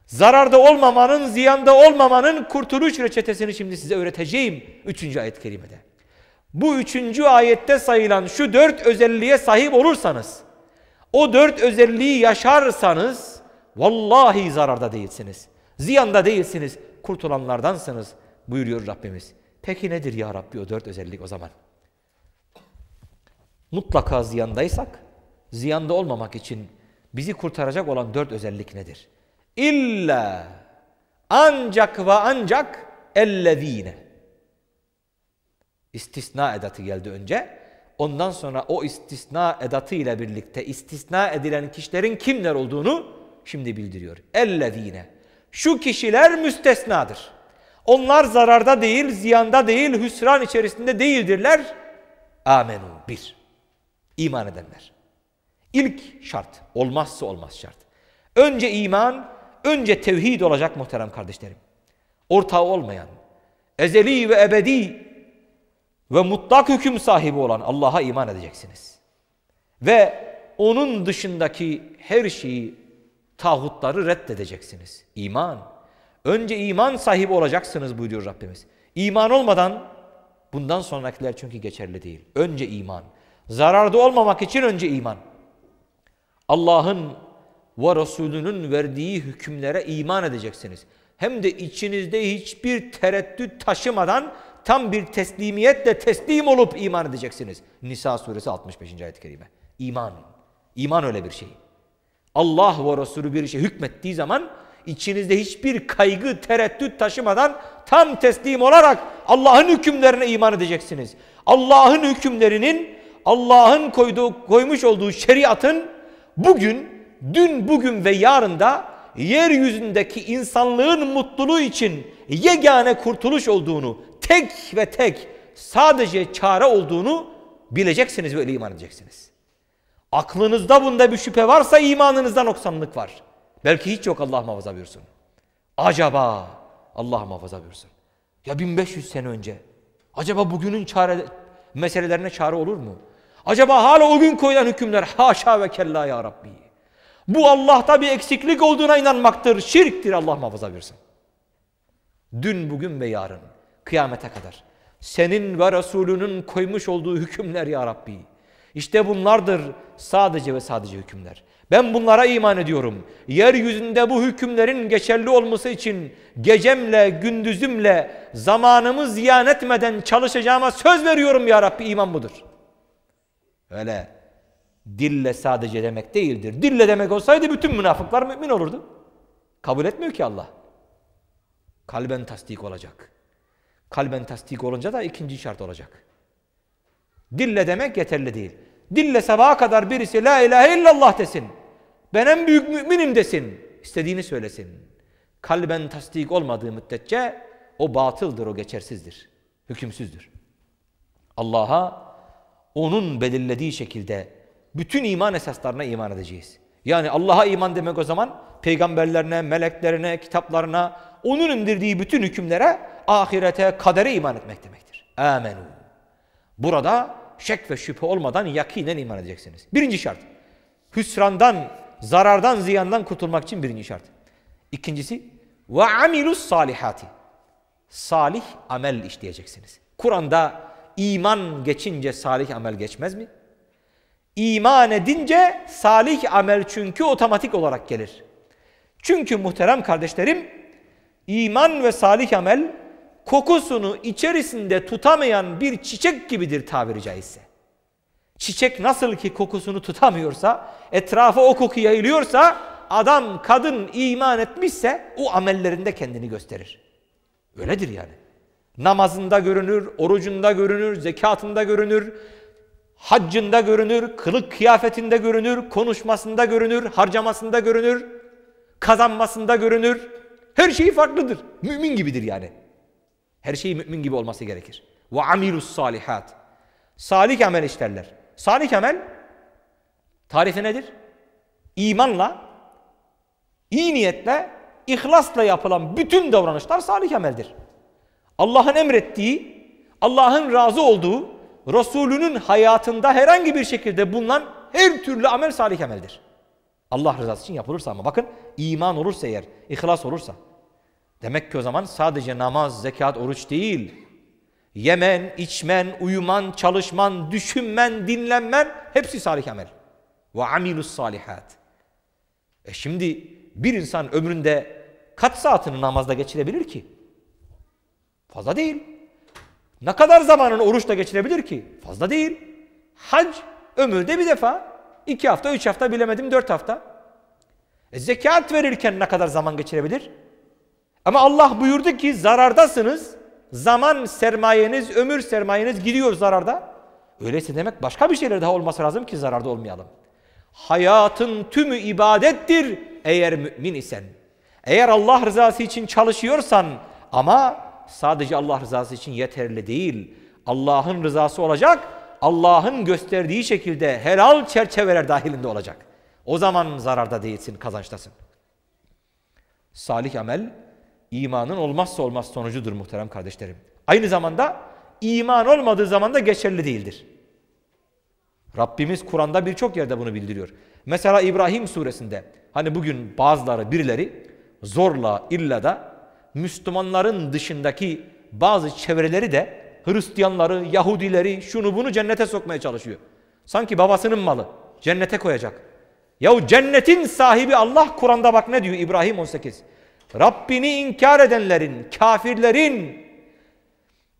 Zararda olmamanın, ziyanda olmamanın kurtuluş reçetesini şimdi size öğreteceğim üçüncü ayet-i kerimede. Bu üçüncü ayette sayılan şu dört özelliğe sahip olursanız, o dört özelliği yaşarsanız, vallahi zararda değilsiniz. Ziyanda değilsiniz, kurtulanlardansınız buyuruyor Rabbimiz. Peki nedir ya Rabbi o dört özellik o zaman? Mutlaka ziyandaysak, ziyanda olmamak için bizi kurtaracak olan dört özellik nedir? İlla ancak ve ancak ellezine. istisna edatı geldi önce. Ondan sonra o istisna edatı ile birlikte istisna edilen kişilerin kimler olduğunu şimdi bildiriyor. Ellezine. Şu kişiler müstesnadır. Onlar zararda değil, ziyanda değil, hüsran içerisinde değildirler. Amenu. Bir. İman edenler. İlk şart. Olmazsa olmaz şart. Önce iman, önce tevhid olacak muhterem kardeşlerim. Ortağı olmayan, ezeli ve ebedi ve mutlak hüküm sahibi olan Allah'a iman edeceksiniz. Ve onun dışındaki her şeyi, tağutları reddedeceksiniz. İman. Önce iman sahibi olacaksınız buyuruyor Rabbimiz. İman olmadan bundan sonrakiler çünkü geçerli değil. Önce iman. Zararda olmamak için önce iman. Allah'ın ve Resulünün verdiği hükümlere iman edeceksiniz. Hem de içinizde hiçbir tereddüt taşımadan tam bir teslimiyetle teslim olup iman edeceksiniz. Nisa suresi 65. ayet-i kerime. İman. İman öyle bir şey. Allah ve Resulü bir işe hükmettiği zaman içinizde hiçbir kaygı, tereddüt taşımadan tam teslim olarak Allah'ın hükümlerine iman edeceksiniz. Allah'ın hükümlerinin, Allah'ın koymuş olduğu şeriatın bugün dün, bugün ve yarında yeryüzündeki insanlığın mutluluğu için yegane kurtuluş olduğunu, tek ve tek sadece çare olduğunu bileceksiniz ve öyle iman edeceksiniz. Aklınızda bunda bir şüphe varsa imanınızda noksanlık var. Belki hiç yok Allah muhafaza buyursun. Acaba Allah muhafaza buyursun. Ya 1500 sene önce acaba bugünün çare meselelerine çare olur mu? Acaba hala o gün koyulan hükümler haşa ve kella ya Rabbi. Bu Allah'ta bir eksiklik olduğuna inanmaktır. Şirktir Allah muhafaza versin. Dün, bugün ve yarın. Kıyamete kadar. Senin ve Resulünün koymuş olduğu hükümler ya Rabbi. İşte bunlardır sadece ve sadece hükümler. Ben bunlara iman ediyorum. Yeryüzünde bu hükümlerin geçerli olması için gecemle, gündüzümle, zamanımı ziyan etmeden çalışacağıma söz veriyorum ya Rabbi. İman budur. Öyle dille sadece demek değildir. Dille demek olsaydı bütün münafıklar mümin olurdu. Kabul etmiyor ki Allah. Kalben tasdik olacak. Kalben tasdik olunca da ikinci şart olacak. Dille demek yeterli değil. Dille sabaha kadar birisi la ilahe illallah desin. Ben en büyük müminim desin. İstediğini söylesin. Kalben tasdik olmadığı müddetçe o batıldır, o geçersizdir. Hükümsüzdür. Allah'a onun belirlediği şekilde bütün iman esaslarına iman edeceğiz. Yani Allah'a iman demek o zaman peygamberlerine, meleklerine, kitaplarına, onun indirdiği bütün hükümlere, ahirete, kadere iman etmek demektir. Amenu. Burada şek ve şüphe olmadan yakinen iman edeceksiniz. Birinci şart. Hüsrandan, zarardan, ziyandan kurtulmak için birinci şart. İkincisi ve amilus salihati. Salih amel işleyeceksiniz. Kur'an'da iman geçince salih amel geçmez mi? İman edince salih amel çünkü otomatik olarak gelir. Çünkü muhterem kardeşlerim iman ve salih amel kokusunu içerisinde tutamayan bir çiçek gibidir tabiri caizse. Çiçek nasıl ki kokusunu tutamıyorsa, etrafa o koku yayılıyorsa, adam kadın iman etmişse o amellerinde kendini gösterir. Öyledir yani. Namazında görünür, orucunda görünür, zekatında görünür, haccında görünür, kılık kıyafetinde görünür, konuşmasında görünür, harcamasında görünür, kazanmasında görünür. Her şeyi farklıdır. Mümin gibidir yani. Her şeyi mümin gibi olması gerekir. Ve amilus salihat. Salih amel işlerler. Salih amel tarifi nedir? İmanla, iyi niyetle, ihlasla yapılan bütün davranışlar salih ameldir. Allah'ın emrettiği, Allah'ın razı olduğu, Resulünün hayatında herhangi bir şekilde bulunan her türlü amel salih ameldir. Allah rızası için yapılırsa ama bakın iman olursa eğer, ihlas olursa. Demek ki o zaman sadece namaz, zekat, oruç değil. Yemen, içmen, uyuman, çalışman, düşünmen, dinlenmen hepsi salih amel. Ve amilus salihat. E şimdi bir insan ömründe kaç saatini namazda geçirebilir ki? Fazla değil. Ne kadar zamanını oruçla geçirebilir ki? Fazla değil. Hac ömürde bir defa. iki hafta, üç hafta bilemedim dört hafta. E, zekat verirken ne kadar zaman geçirebilir? Ama Allah buyurdu ki zarardasınız. Zaman sermayeniz, ömür sermayeniz gidiyor zararda. Öyleyse demek başka bir şeyler daha olması lazım ki zararda olmayalım. Hayatın tümü ibadettir eğer mümin isen. Eğer Allah rızası için çalışıyorsan ama sadece Allah rızası için yeterli değil. Allah'ın rızası olacak, Allah'ın gösterdiği şekilde helal çerçeveler dahilinde olacak. O zaman zararda değilsin, kazançtasın. Salih amel imanın olmazsa olmaz sonucudur muhterem kardeşlerim. Aynı zamanda iman olmadığı zaman da geçerli değildir. Rabbimiz Kur'an'da birçok yerde bunu bildiriyor. Mesela İbrahim suresinde hani bugün bazıları birileri zorla illa da Müslümanların dışındaki bazı çevreleri de Hristiyanları, Yahudileri, şunu bunu cennete sokmaya çalışıyor. Sanki babasının malı cennete koyacak. Yahu cennetin sahibi Allah Kur'an'da bak ne diyor İbrahim 18. Rabbini inkar edenlerin, kafirlerin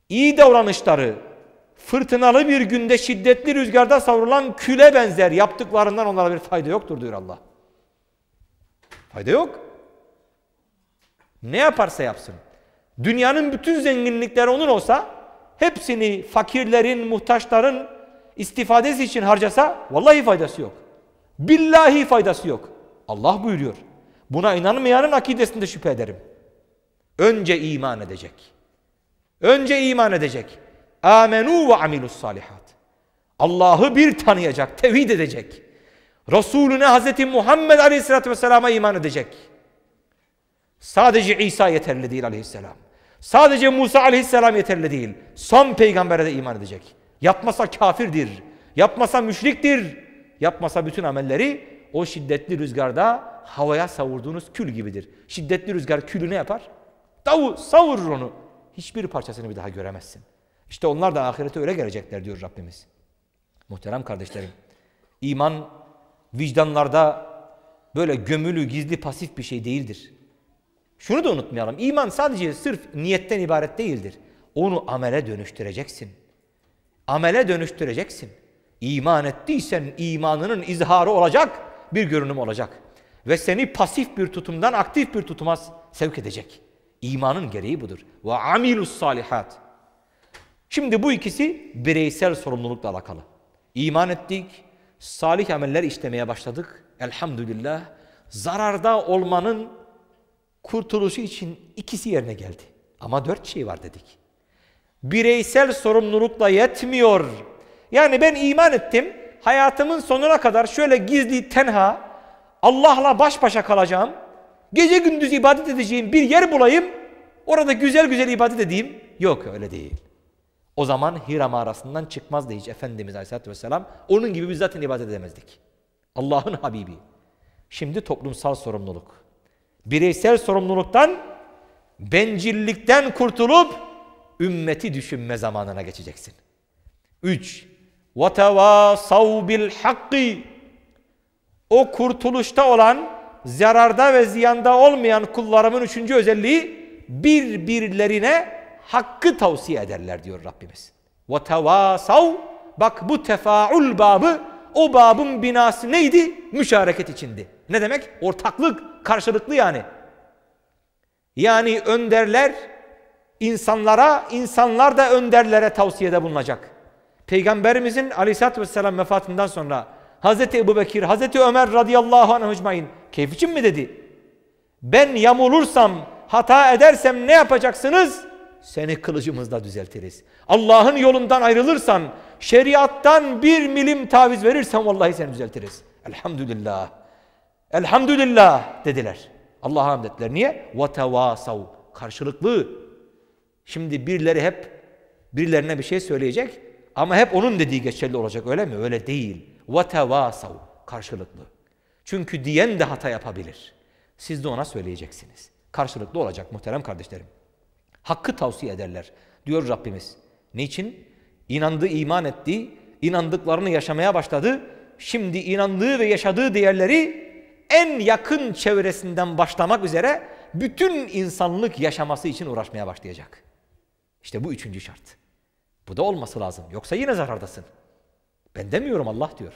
iyi davranışları fırtınalı bir günde şiddetli rüzgarda savrulan küle benzer yaptıklarından onlara bir fayda yoktur diyor Allah. Fayda yok. Ne yaparsa yapsın. Dünyanın bütün zenginlikleri onun olsa hepsini fakirlerin, muhtaçların istifadesi için harcasa vallahi faydası yok. Billahi faydası yok. Allah buyuruyor. Buna inanmayanın akidesinde şüphe ederim. Önce iman edecek. Önce iman edecek. Amenu ve amilus salihat. Allah'ı bir tanıyacak, tevhid edecek. Resulüne Hazreti Muhammed Aleyhisselatü Vesselam'a iman edecek. Sadece İsa yeterli değil aleyhisselam. Sadece Musa aleyhisselam yeterli değil. Son peygambere de iman edecek. Yapmasa kafirdir. Yapmasa müşriktir. Yapmasa bütün amelleri o şiddetli rüzgarda havaya savurduğunuz kül gibidir. Şiddetli rüzgar külü ne yapar? Davu savurur onu. Hiçbir parçasını bir daha göremezsin. İşte onlar da ahirete öyle gelecekler diyor Rabbimiz. Muhterem kardeşlerim. İman vicdanlarda böyle gömülü, gizli, pasif bir şey değildir. Şunu da unutmayalım. İman sadece sırf niyetten ibaret değildir. Onu amele dönüştüreceksin. Amele dönüştüreceksin. İman ettiysen imanının izharı olacak, bir görünüm olacak. Ve seni pasif bir tutumdan aktif bir tutuma sevk edecek. İmanın gereği budur. Ve amilus salihat. Şimdi bu ikisi bireysel sorumlulukla alakalı. İman ettik, salih ameller işlemeye başladık. Elhamdülillah. Zararda olmanın kurtuluşu için ikisi yerine geldi. Ama dört şey var dedik. Bireysel sorumlulukla yetmiyor. Yani ben iman ettim. Hayatımın sonuna kadar şöyle gizli tenha Allah'la baş başa kalacağım. Gece gündüz ibadet edeceğim bir yer bulayım. Orada güzel güzel ibadet edeyim. Yok öyle değil. O zaman Hira mağarasından çıkmazdı hiç Efendimiz Aleyhisselatü Vesselam. Onun gibi biz zaten ibadet edemezdik. Allah'ın Habibi. Şimdi toplumsal sorumluluk bireysel sorumluluktan, bencillikten kurtulup ümmeti düşünme zamanına geçeceksin. 3. وَتَوَاسَوْ بِالْحَقِّ O kurtuluşta olan, zararda ve ziyanda olmayan kullarımın üçüncü özelliği birbirlerine hakkı tavsiye ederler diyor Rabbimiz. وَتَوَاسَوْ Bak bu tefaul babı o babın binası neydi? Müşareket içindi. Ne demek? Ortaklık, karşılıklı yani. Yani önderler insanlara, insanlar da önderlere tavsiyede bulunacak. Peygamberimizin aleyhissalatü vesselam vefatından sonra Hazreti Ebu Bekir, Hazreti Ömer radıyallahu anh hücmain keyif için mi dedi? Ben yamulursam, hata edersem ne yapacaksınız? Seni kılıcımızla düzeltiriz. Allah'ın yolundan ayrılırsan, şeriattan bir milim taviz verirsen vallahi seni düzeltiriz. Elhamdülillah. Elhamdülillah dediler. Allah'a hamd ettiler. Niye? Vetevasav. Karşılıklı. Şimdi birileri hep birilerine bir şey söyleyecek ama hep onun dediği geçerli olacak öyle mi? Öyle değil. Vetevasav. Karşılıklı. Çünkü diyen de hata yapabilir. Siz de ona söyleyeceksiniz. Karşılıklı olacak muhterem kardeşlerim. Hakkı tavsiye ederler diyor Rabbimiz. Niçin? İnandı, iman etti, inandıklarını yaşamaya başladı. Şimdi inandığı ve yaşadığı değerleri en yakın çevresinden başlamak üzere bütün insanlık yaşaması için uğraşmaya başlayacak. İşte bu üçüncü şart. Bu da olması lazım. Yoksa yine zarardasın. Ben demiyorum Allah diyor.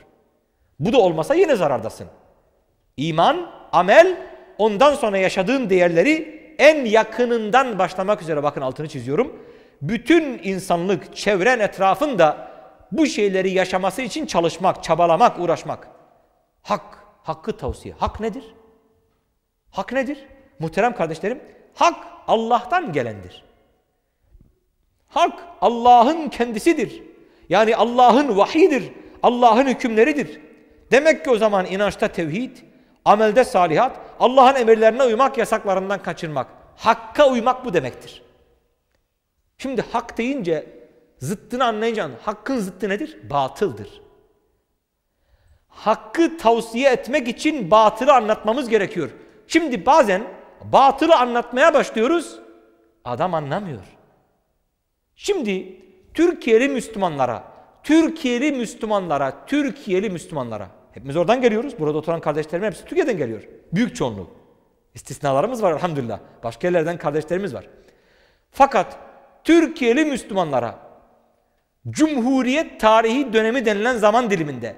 Bu da olmasa yine zarardasın. İman, amel, ondan sonra yaşadığın değerleri en yakınından başlamak üzere bakın altını çiziyorum. Bütün insanlık çevren etrafında bu şeyleri yaşaması için çalışmak, çabalamak, uğraşmak. Hak hakkı tavsiye. Hak nedir? Hak nedir? Muhterem kardeşlerim, hak Allah'tan gelendir. Hak Allah'ın kendisidir. Yani Allah'ın vahidir. Allah'ın hükümleridir. Demek ki o zaman inançta tevhid, amelde salihat, Allah'ın emirlerine uymak, yasaklarından kaçınmak. Hakka uymak bu demektir. Şimdi hak deyince zıttını anlayacaksın. hakkın zıttı nedir? Batıldır hakkı tavsiye etmek için batılı anlatmamız gerekiyor. Şimdi bazen batılı anlatmaya başlıyoruz, adam anlamıyor. Şimdi Türkiye'li Müslümanlara, Türkiye'li Müslümanlara, Türkiye'li Müslümanlara, hepimiz oradan geliyoruz, burada oturan kardeşlerim hepsi Türkiye'den geliyor. Büyük çoğunluk. İstisnalarımız var elhamdülillah. Başka yerlerden kardeşlerimiz var. Fakat Türkiye'li Müslümanlara Cumhuriyet tarihi dönemi denilen zaman diliminde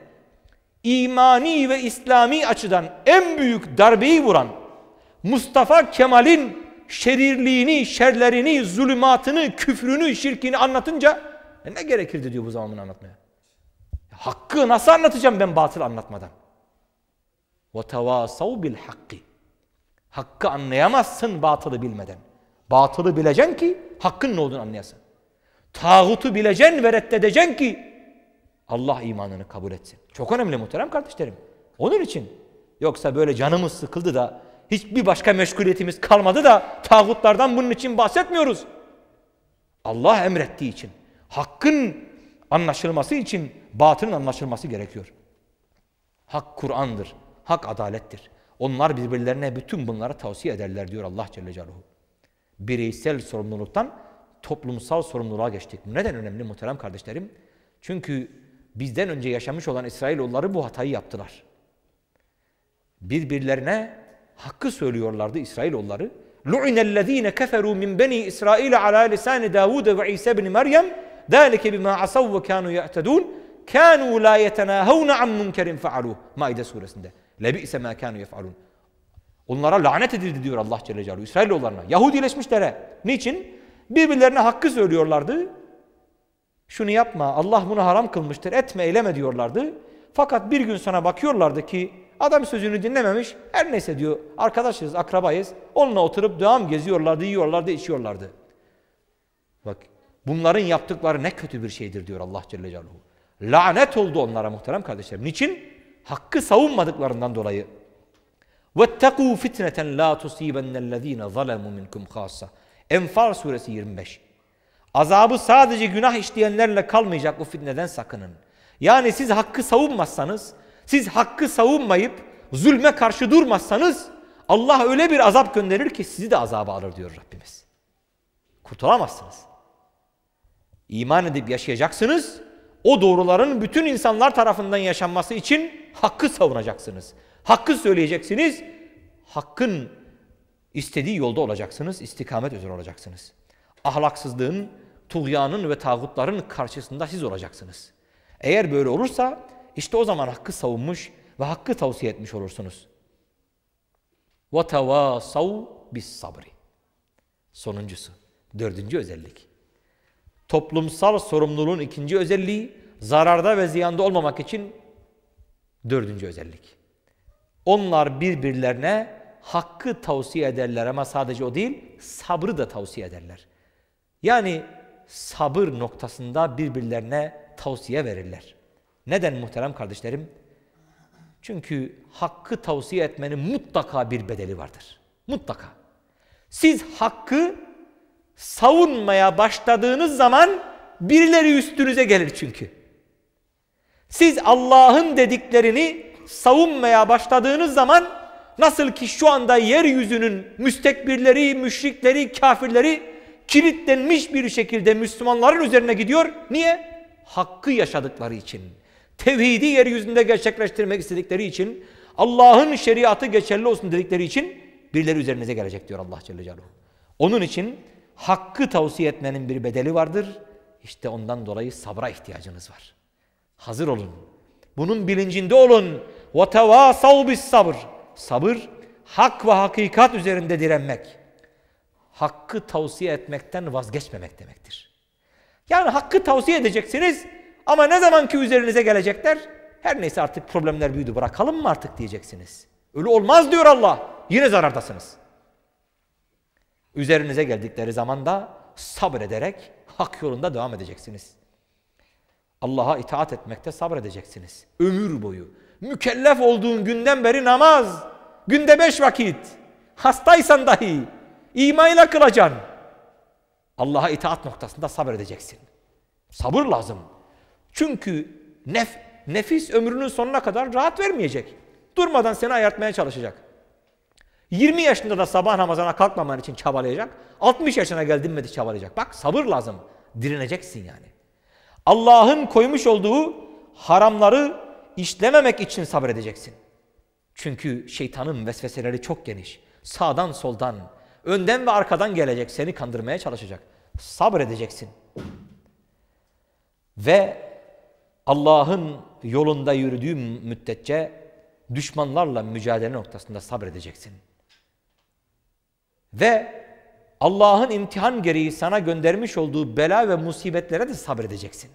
imani ve İslami açıdan en büyük darbeyi vuran Mustafa Kemal'in şerirliğini, şerlerini, zulümatını, küfrünü, şirkini anlatınca e ne gerekirdi diyor bu zaman anlatmaya. Hakkı nasıl anlatacağım ben batıl anlatmadan? وَتَوَاسَوْ بِالْحَقِّ Hakkı anlayamazsın batılı bilmeden. Batılı bileceksin ki hakkın ne olduğunu anlayasın. Tağutu bileceksin ve reddedeceksin ki Allah imanını kabul etsin. Çok önemli muhterem kardeşlerim. Onun için. Yoksa böyle canımız sıkıldı da hiçbir başka meşguliyetimiz kalmadı da tağutlardan bunun için bahsetmiyoruz. Allah emrettiği için, hakkın anlaşılması için batının anlaşılması gerekiyor. Hak Kur'an'dır, hak adalettir. Onlar birbirlerine bütün bunlara tavsiye ederler diyor Allah Celle Celaluhu. Bireysel sorumluluktan toplumsal sorumluluğa geçtik. Neden önemli muhterem kardeşlerim? Çünkü bizden önce yaşamış olan İsrailoğulları bu hatayı yaptılar. Birbirlerine hakkı söylüyorlardı İsrailoğulları. لُعِنَ الَّذ۪ينَ كَفَرُوا مِنْ بَنِي إِسْرَائِيلَ عَلَى لِسَانِ دَاوُدَ وَعِيسَى بْنِ مَرْيَمْ ذَٰلِكَ بِمَا عَصَوْا وَكَانُوا يَعْتَدُونَ كَانُوا لَا يَتَنَاهَوْنَ عَنْ مُنْكَرٍ فَعَلُوهُ Maide suresinde. لَبِئْسَ مَا كَانُوا يَفْعَلُونَ Onlara lanet edildi diyor Allah Celle Celaluhu İsrailoğullarına. Yahudileşmişlere. Niçin? Birbirlerine hakkı söylüyorlardı. Şunu yapma, Allah bunu haram kılmıştır, etme, eyleme diyorlardı. Fakat bir gün sana bakıyorlardı ki adam sözünü dinlememiş, her neyse diyor, arkadaşız, akrabayız. Onunla oturup devam geziyorlardı, yiyorlardı, içiyorlardı. Bak, bunların yaptıkları ne kötü bir şeydir diyor Allah Celle Celaluhu. Lanet oldu onlara muhterem kardeşlerim. Niçin? Hakkı savunmadıklarından dolayı. وَاتَّقُوا فِتْنَةً لَا تُصِيبَنَّ الَّذ۪ينَ ظَلَمُوا مِنْكُمْ خَاسَّةً Enfal suresi 25. Azabı sadece günah işleyenlerle kalmayacak bu fitneden sakının. Yani siz hakkı savunmazsanız, siz hakkı savunmayıp zulme karşı durmazsanız Allah öyle bir azap gönderir ki sizi de azaba alır diyor Rabbimiz. Kurtulamazsınız. İman edip yaşayacaksınız. O doğruların bütün insanlar tarafından yaşanması için hakkı savunacaksınız. Hakkı söyleyeceksiniz. Hakkın istediği yolda olacaksınız. istikamet üzere olacaksınız ahlaksızlığın, tuğyanın ve tağutların karşısında siz olacaksınız. Eğer böyle olursa işte o zaman hakkı savunmuş ve hakkı tavsiye etmiş olursunuz. وَتَوَاسَوْ sabri. Sonuncusu, dördüncü özellik. Toplumsal sorumluluğun ikinci özelliği, zararda ve ziyanda olmamak için dördüncü özellik. Onlar birbirlerine hakkı tavsiye ederler ama sadece o değil, sabrı da tavsiye ederler. Yani sabır noktasında birbirlerine tavsiye verirler. Neden muhterem kardeşlerim? Çünkü hakkı tavsiye etmenin mutlaka bir bedeli vardır. Mutlaka. Siz hakkı savunmaya başladığınız zaman birileri üstünüze gelir çünkü. Siz Allah'ın dediklerini savunmaya başladığınız zaman nasıl ki şu anda yeryüzünün müstekbirleri, müşrikleri, kafirleri kilitlenmiş bir şekilde Müslümanların üzerine gidiyor. Niye? Hakkı yaşadıkları için. Tevhidi yeryüzünde gerçekleştirmek istedikleri için, Allah'ın şeriatı geçerli olsun dedikleri için birileri üzerinize gelecek diyor Allah Celle Celaluhu. Onun için hakkı tavsiye etmenin bir bedeli vardır. İşte ondan dolayı sabra ihtiyacınız var. Hazır olun. Bunun bilincinde olun. وَتَوَاسَوْ sabır. Sabır, hak ve hakikat üzerinde direnmek hakkı tavsiye etmekten vazgeçmemek demektir. Yani hakkı tavsiye edeceksiniz ama ne zaman ki üzerinize gelecekler her neyse artık problemler büyüdü bırakalım mı artık diyeceksiniz. Ölü olmaz diyor Allah. Yine zarardasınız. Üzerinize geldikleri zaman da sabrederek hak yolunda devam edeceksiniz. Allah'a itaat etmekte sabredeceksiniz. Ömür boyu. Mükellef olduğun günden beri namaz. Günde beş vakit. Hastaysan dahi İmanla kılacaksın. Allah'a itaat noktasında sabredeceksin. Sabır lazım. Çünkü nef, nefis ömrünün sonuna kadar rahat vermeyecek. Durmadan seni ayartmaya çalışacak. 20 yaşında da sabah namazına kalkmaman için çabalayacak. 60 yaşına geldin mi de çabalayacak. Bak sabır lazım. Direneceksin yani. Allah'ın koymuş olduğu haramları işlememek için sabredeceksin. Çünkü şeytanın vesveseleri çok geniş. Sağdan soldan Önden ve arkadan gelecek. Seni kandırmaya çalışacak. Sabredeceksin. Ve Allah'ın yolunda yürüdüğün müddetçe düşmanlarla mücadele noktasında sabredeceksin. Ve Allah'ın imtihan gereği sana göndermiş olduğu bela ve musibetlere de sabredeceksin.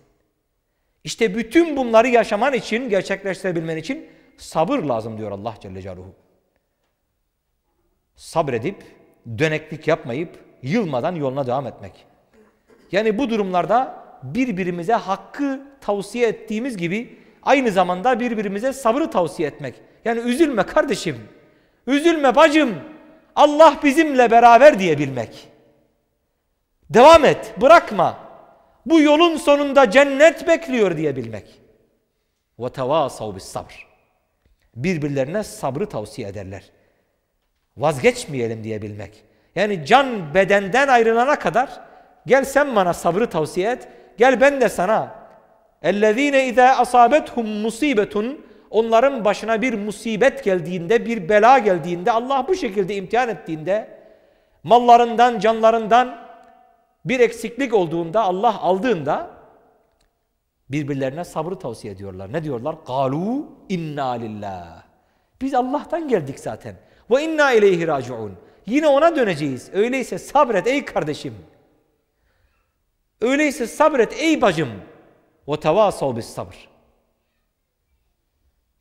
İşte bütün bunları yaşaman için, gerçekleştirebilmen için sabır lazım diyor Allah Celle Celaluhu. Sabredip döneklik yapmayıp yılmadan yoluna devam etmek. Yani bu durumlarda birbirimize hakkı tavsiye ettiğimiz gibi aynı zamanda birbirimize sabrı tavsiye etmek. Yani üzülme kardeşim, üzülme bacım, Allah bizimle beraber diyebilmek. Devam et, bırakma. Bu yolun sonunda cennet bekliyor diyebilmek. وَتَوَاسَوْ sabr. Birbirlerine sabrı tavsiye ederler. Vazgeçmeyelim diyebilmek. Yani can bedenden ayrılana kadar gel sen bana sabrı tavsiye et. Gel ben de sana. اَلَّذ۪ينَ اِذَا أَصَابَتْهُمْ musibetun. Onların başına bir musibet geldiğinde, bir bela geldiğinde, Allah bu şekilde imtihan ettiğinde, mallarından, canlarından bir eksiklik olduğunda, Allah aldığında birbirlerine sabrı tavsiye ediyorlar. Ne diyorlar? قَالُوا inna لِلّٰهِ Biz Allah'tan geldik zaten. Ve inna ileyhi raciun. Yine ona döneceğiz. Öyleyse sabret ey kardeşim. Öyleyse sabret ey bacım. Ve tevasav bis sabr.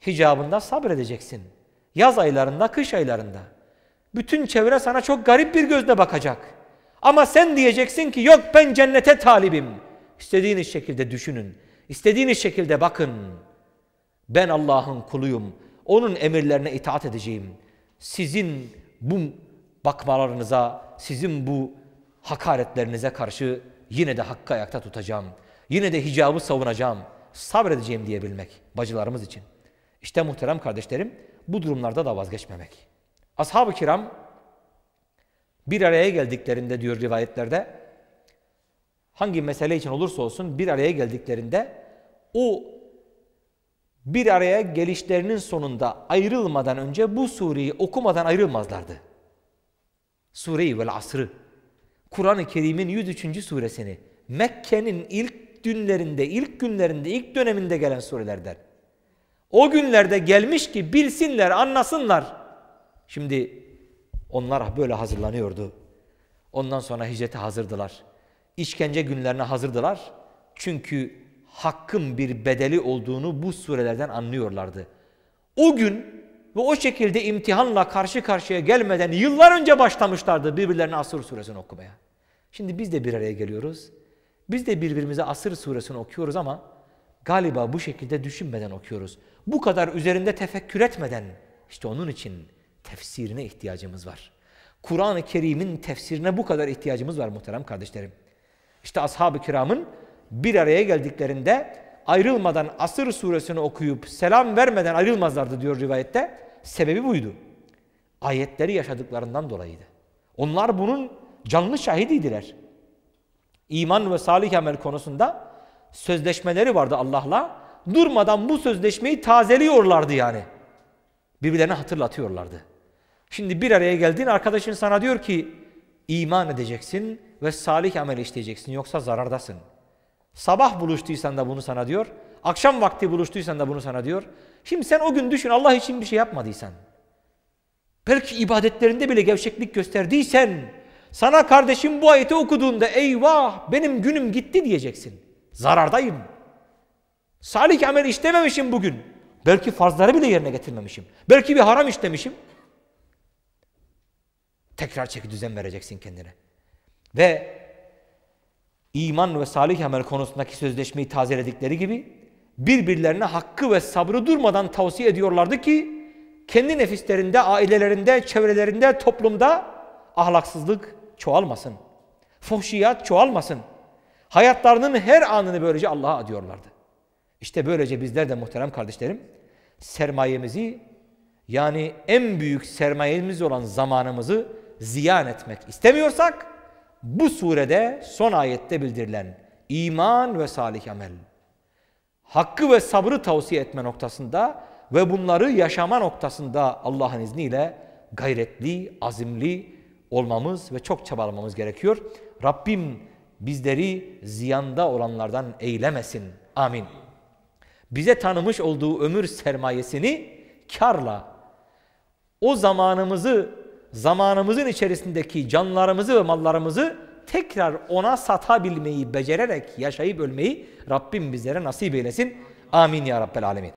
Hicabında sabredeceksin. Yaz aylarında, kış aylarında. Bütün çevre sana çok garip bir gözle bakacak. Ama sen diyeceksin ki yok ben cennete talibim. İstediğiniz şekilde düşünün. İstediğiniz şekilde bakın. Ben Allah'ın kuluyum. Onun emirlerine itaat edeceğim sizin bu bakmalarınıza, sizin bu hakaretlerinize karşı yine de hakkı ayakta tutacağım. Yine de hicabı savunacağım. Sabredeceğim diyebilmek bacılarımız için. İşte muhterem kardeşlerim bu durumlarda da vazgeçmemek. Ashab-ı kiram bir araya geldiklerinde diyor rivayetlerde hangi mesele için olursa olsun bir araya geldiklerinde o bir araya gelişlerinin sonunda ayrılmadan önce bu sureyi okumadan ayrılmazlardı. Sureyi vel asrı. Kur'an-ı Kerim'in 103. suresini Mekke'nin ilk günlerinde, ilk günlerinde, ilk döneminde gelen surelerden. O günlerde gelmiş ki bilsinler, anlasınlar. Şimdi onlar böyle hazırlanıyordu. Ondan sonra hicrete hazırdılar. İşkence günlerine hazırdılar. Çünkü hakkın bir bedeli olduğunu bu surelerden anlıyorlardı. O gün ve o şekilde imtihanla karşı karşıya gelmeden yıllar önce başlamışlardı birbirlerine Asır suresini okumaya. Şimdi biz de bir araya geliyoruz. Biz de birbirimize Asır suresini okuyoruz ama galiba bu şekilde düşünmeden okuyoruz. Bu kadar üzerinde tefekkür etmeden işte onun için tefsirine ihtiyacımız var. Kur'an-ı Kerim'in tefsirine bu kadar ihtiyacımız var muhterem kardeşlerim. İşte ashab-ı kiramın bir araya geldiklerinde ayrılmadan Asır suresini okuyup selam vermeden ayrılmazlardı diyor rivayette. Sebebi buydu. Ayetleri yaşadıklarından dolayıydı. Onlar bunun canlı şahidiydiler. İman ve salih amel konusunda sözleşmeleri vardı Allah'la. Durmadan bu sözleşmeyi tazeliyorlardı yani. Birbirlerine hatırlatıyorlardı. Şimdi bir araya geldiğin arkadaşın sana diyor ki iman edeceksin ve salih amel işleyeceksin yoksa zarardasın.'' Sabah buluştuysan da bunu sana diyor. Akşam vakti buluştuysan da bunu sana diyor. Şimdi sen o gün düşün Allah için bir şey yapmadıysan. Belki ibadetlerinde bile gevşeklik gösterdiysen sana kardeşim bu ayeti okuduğunda eyvah benim günüm gitti diyeceksin. Zarardayım. Salih amel işlememişim bugün. Belki farzları bile yerine getirmemişim. Belki bir haram işlemişim. Tekrar çeki düzen vereceksin kendine. Ve iman ve salih amel konusundaki sözleşmeyi tazeledikleri gibi birbirlerine hakkı ve sabrı durmadan tavsiye ediyorlardı ki kendi nefislerinde, ailelerinde, çevrelerinde, toplumda ahlaksızlık çoğalmasın. Fuhşiyat çoğalmasın. Hayatlarının her anını böylece Allah'a adıyorlardı. İşte böylece bizler de muhterem kardeşlerim sermayemizi yani en büyük sermayemiz olan zamanımızı ziyan etmek istemiyorsak bu surede son ayette bildirilen iman ve salih amel, hakkı ve sabrı tavsiye etme noktasında ve bunları yaşama noktasında Allah'ın izniyle gayretli, azimli olmamız ve çok çabalamamız gerekiyor. Rabbim bizleri ziyanda olanlardan eylemesin. Amin. Bize tanımış olduğu ömür sermayesini karla, o zamanımızı zamanımızın içerisindeki canlarımızı ve mallarımızı tekrar ona satabilmeyi becererek yaşayıp ölmeyi Rabbim bizlere nasip eylesin. Amin ya Rabbel Alemin.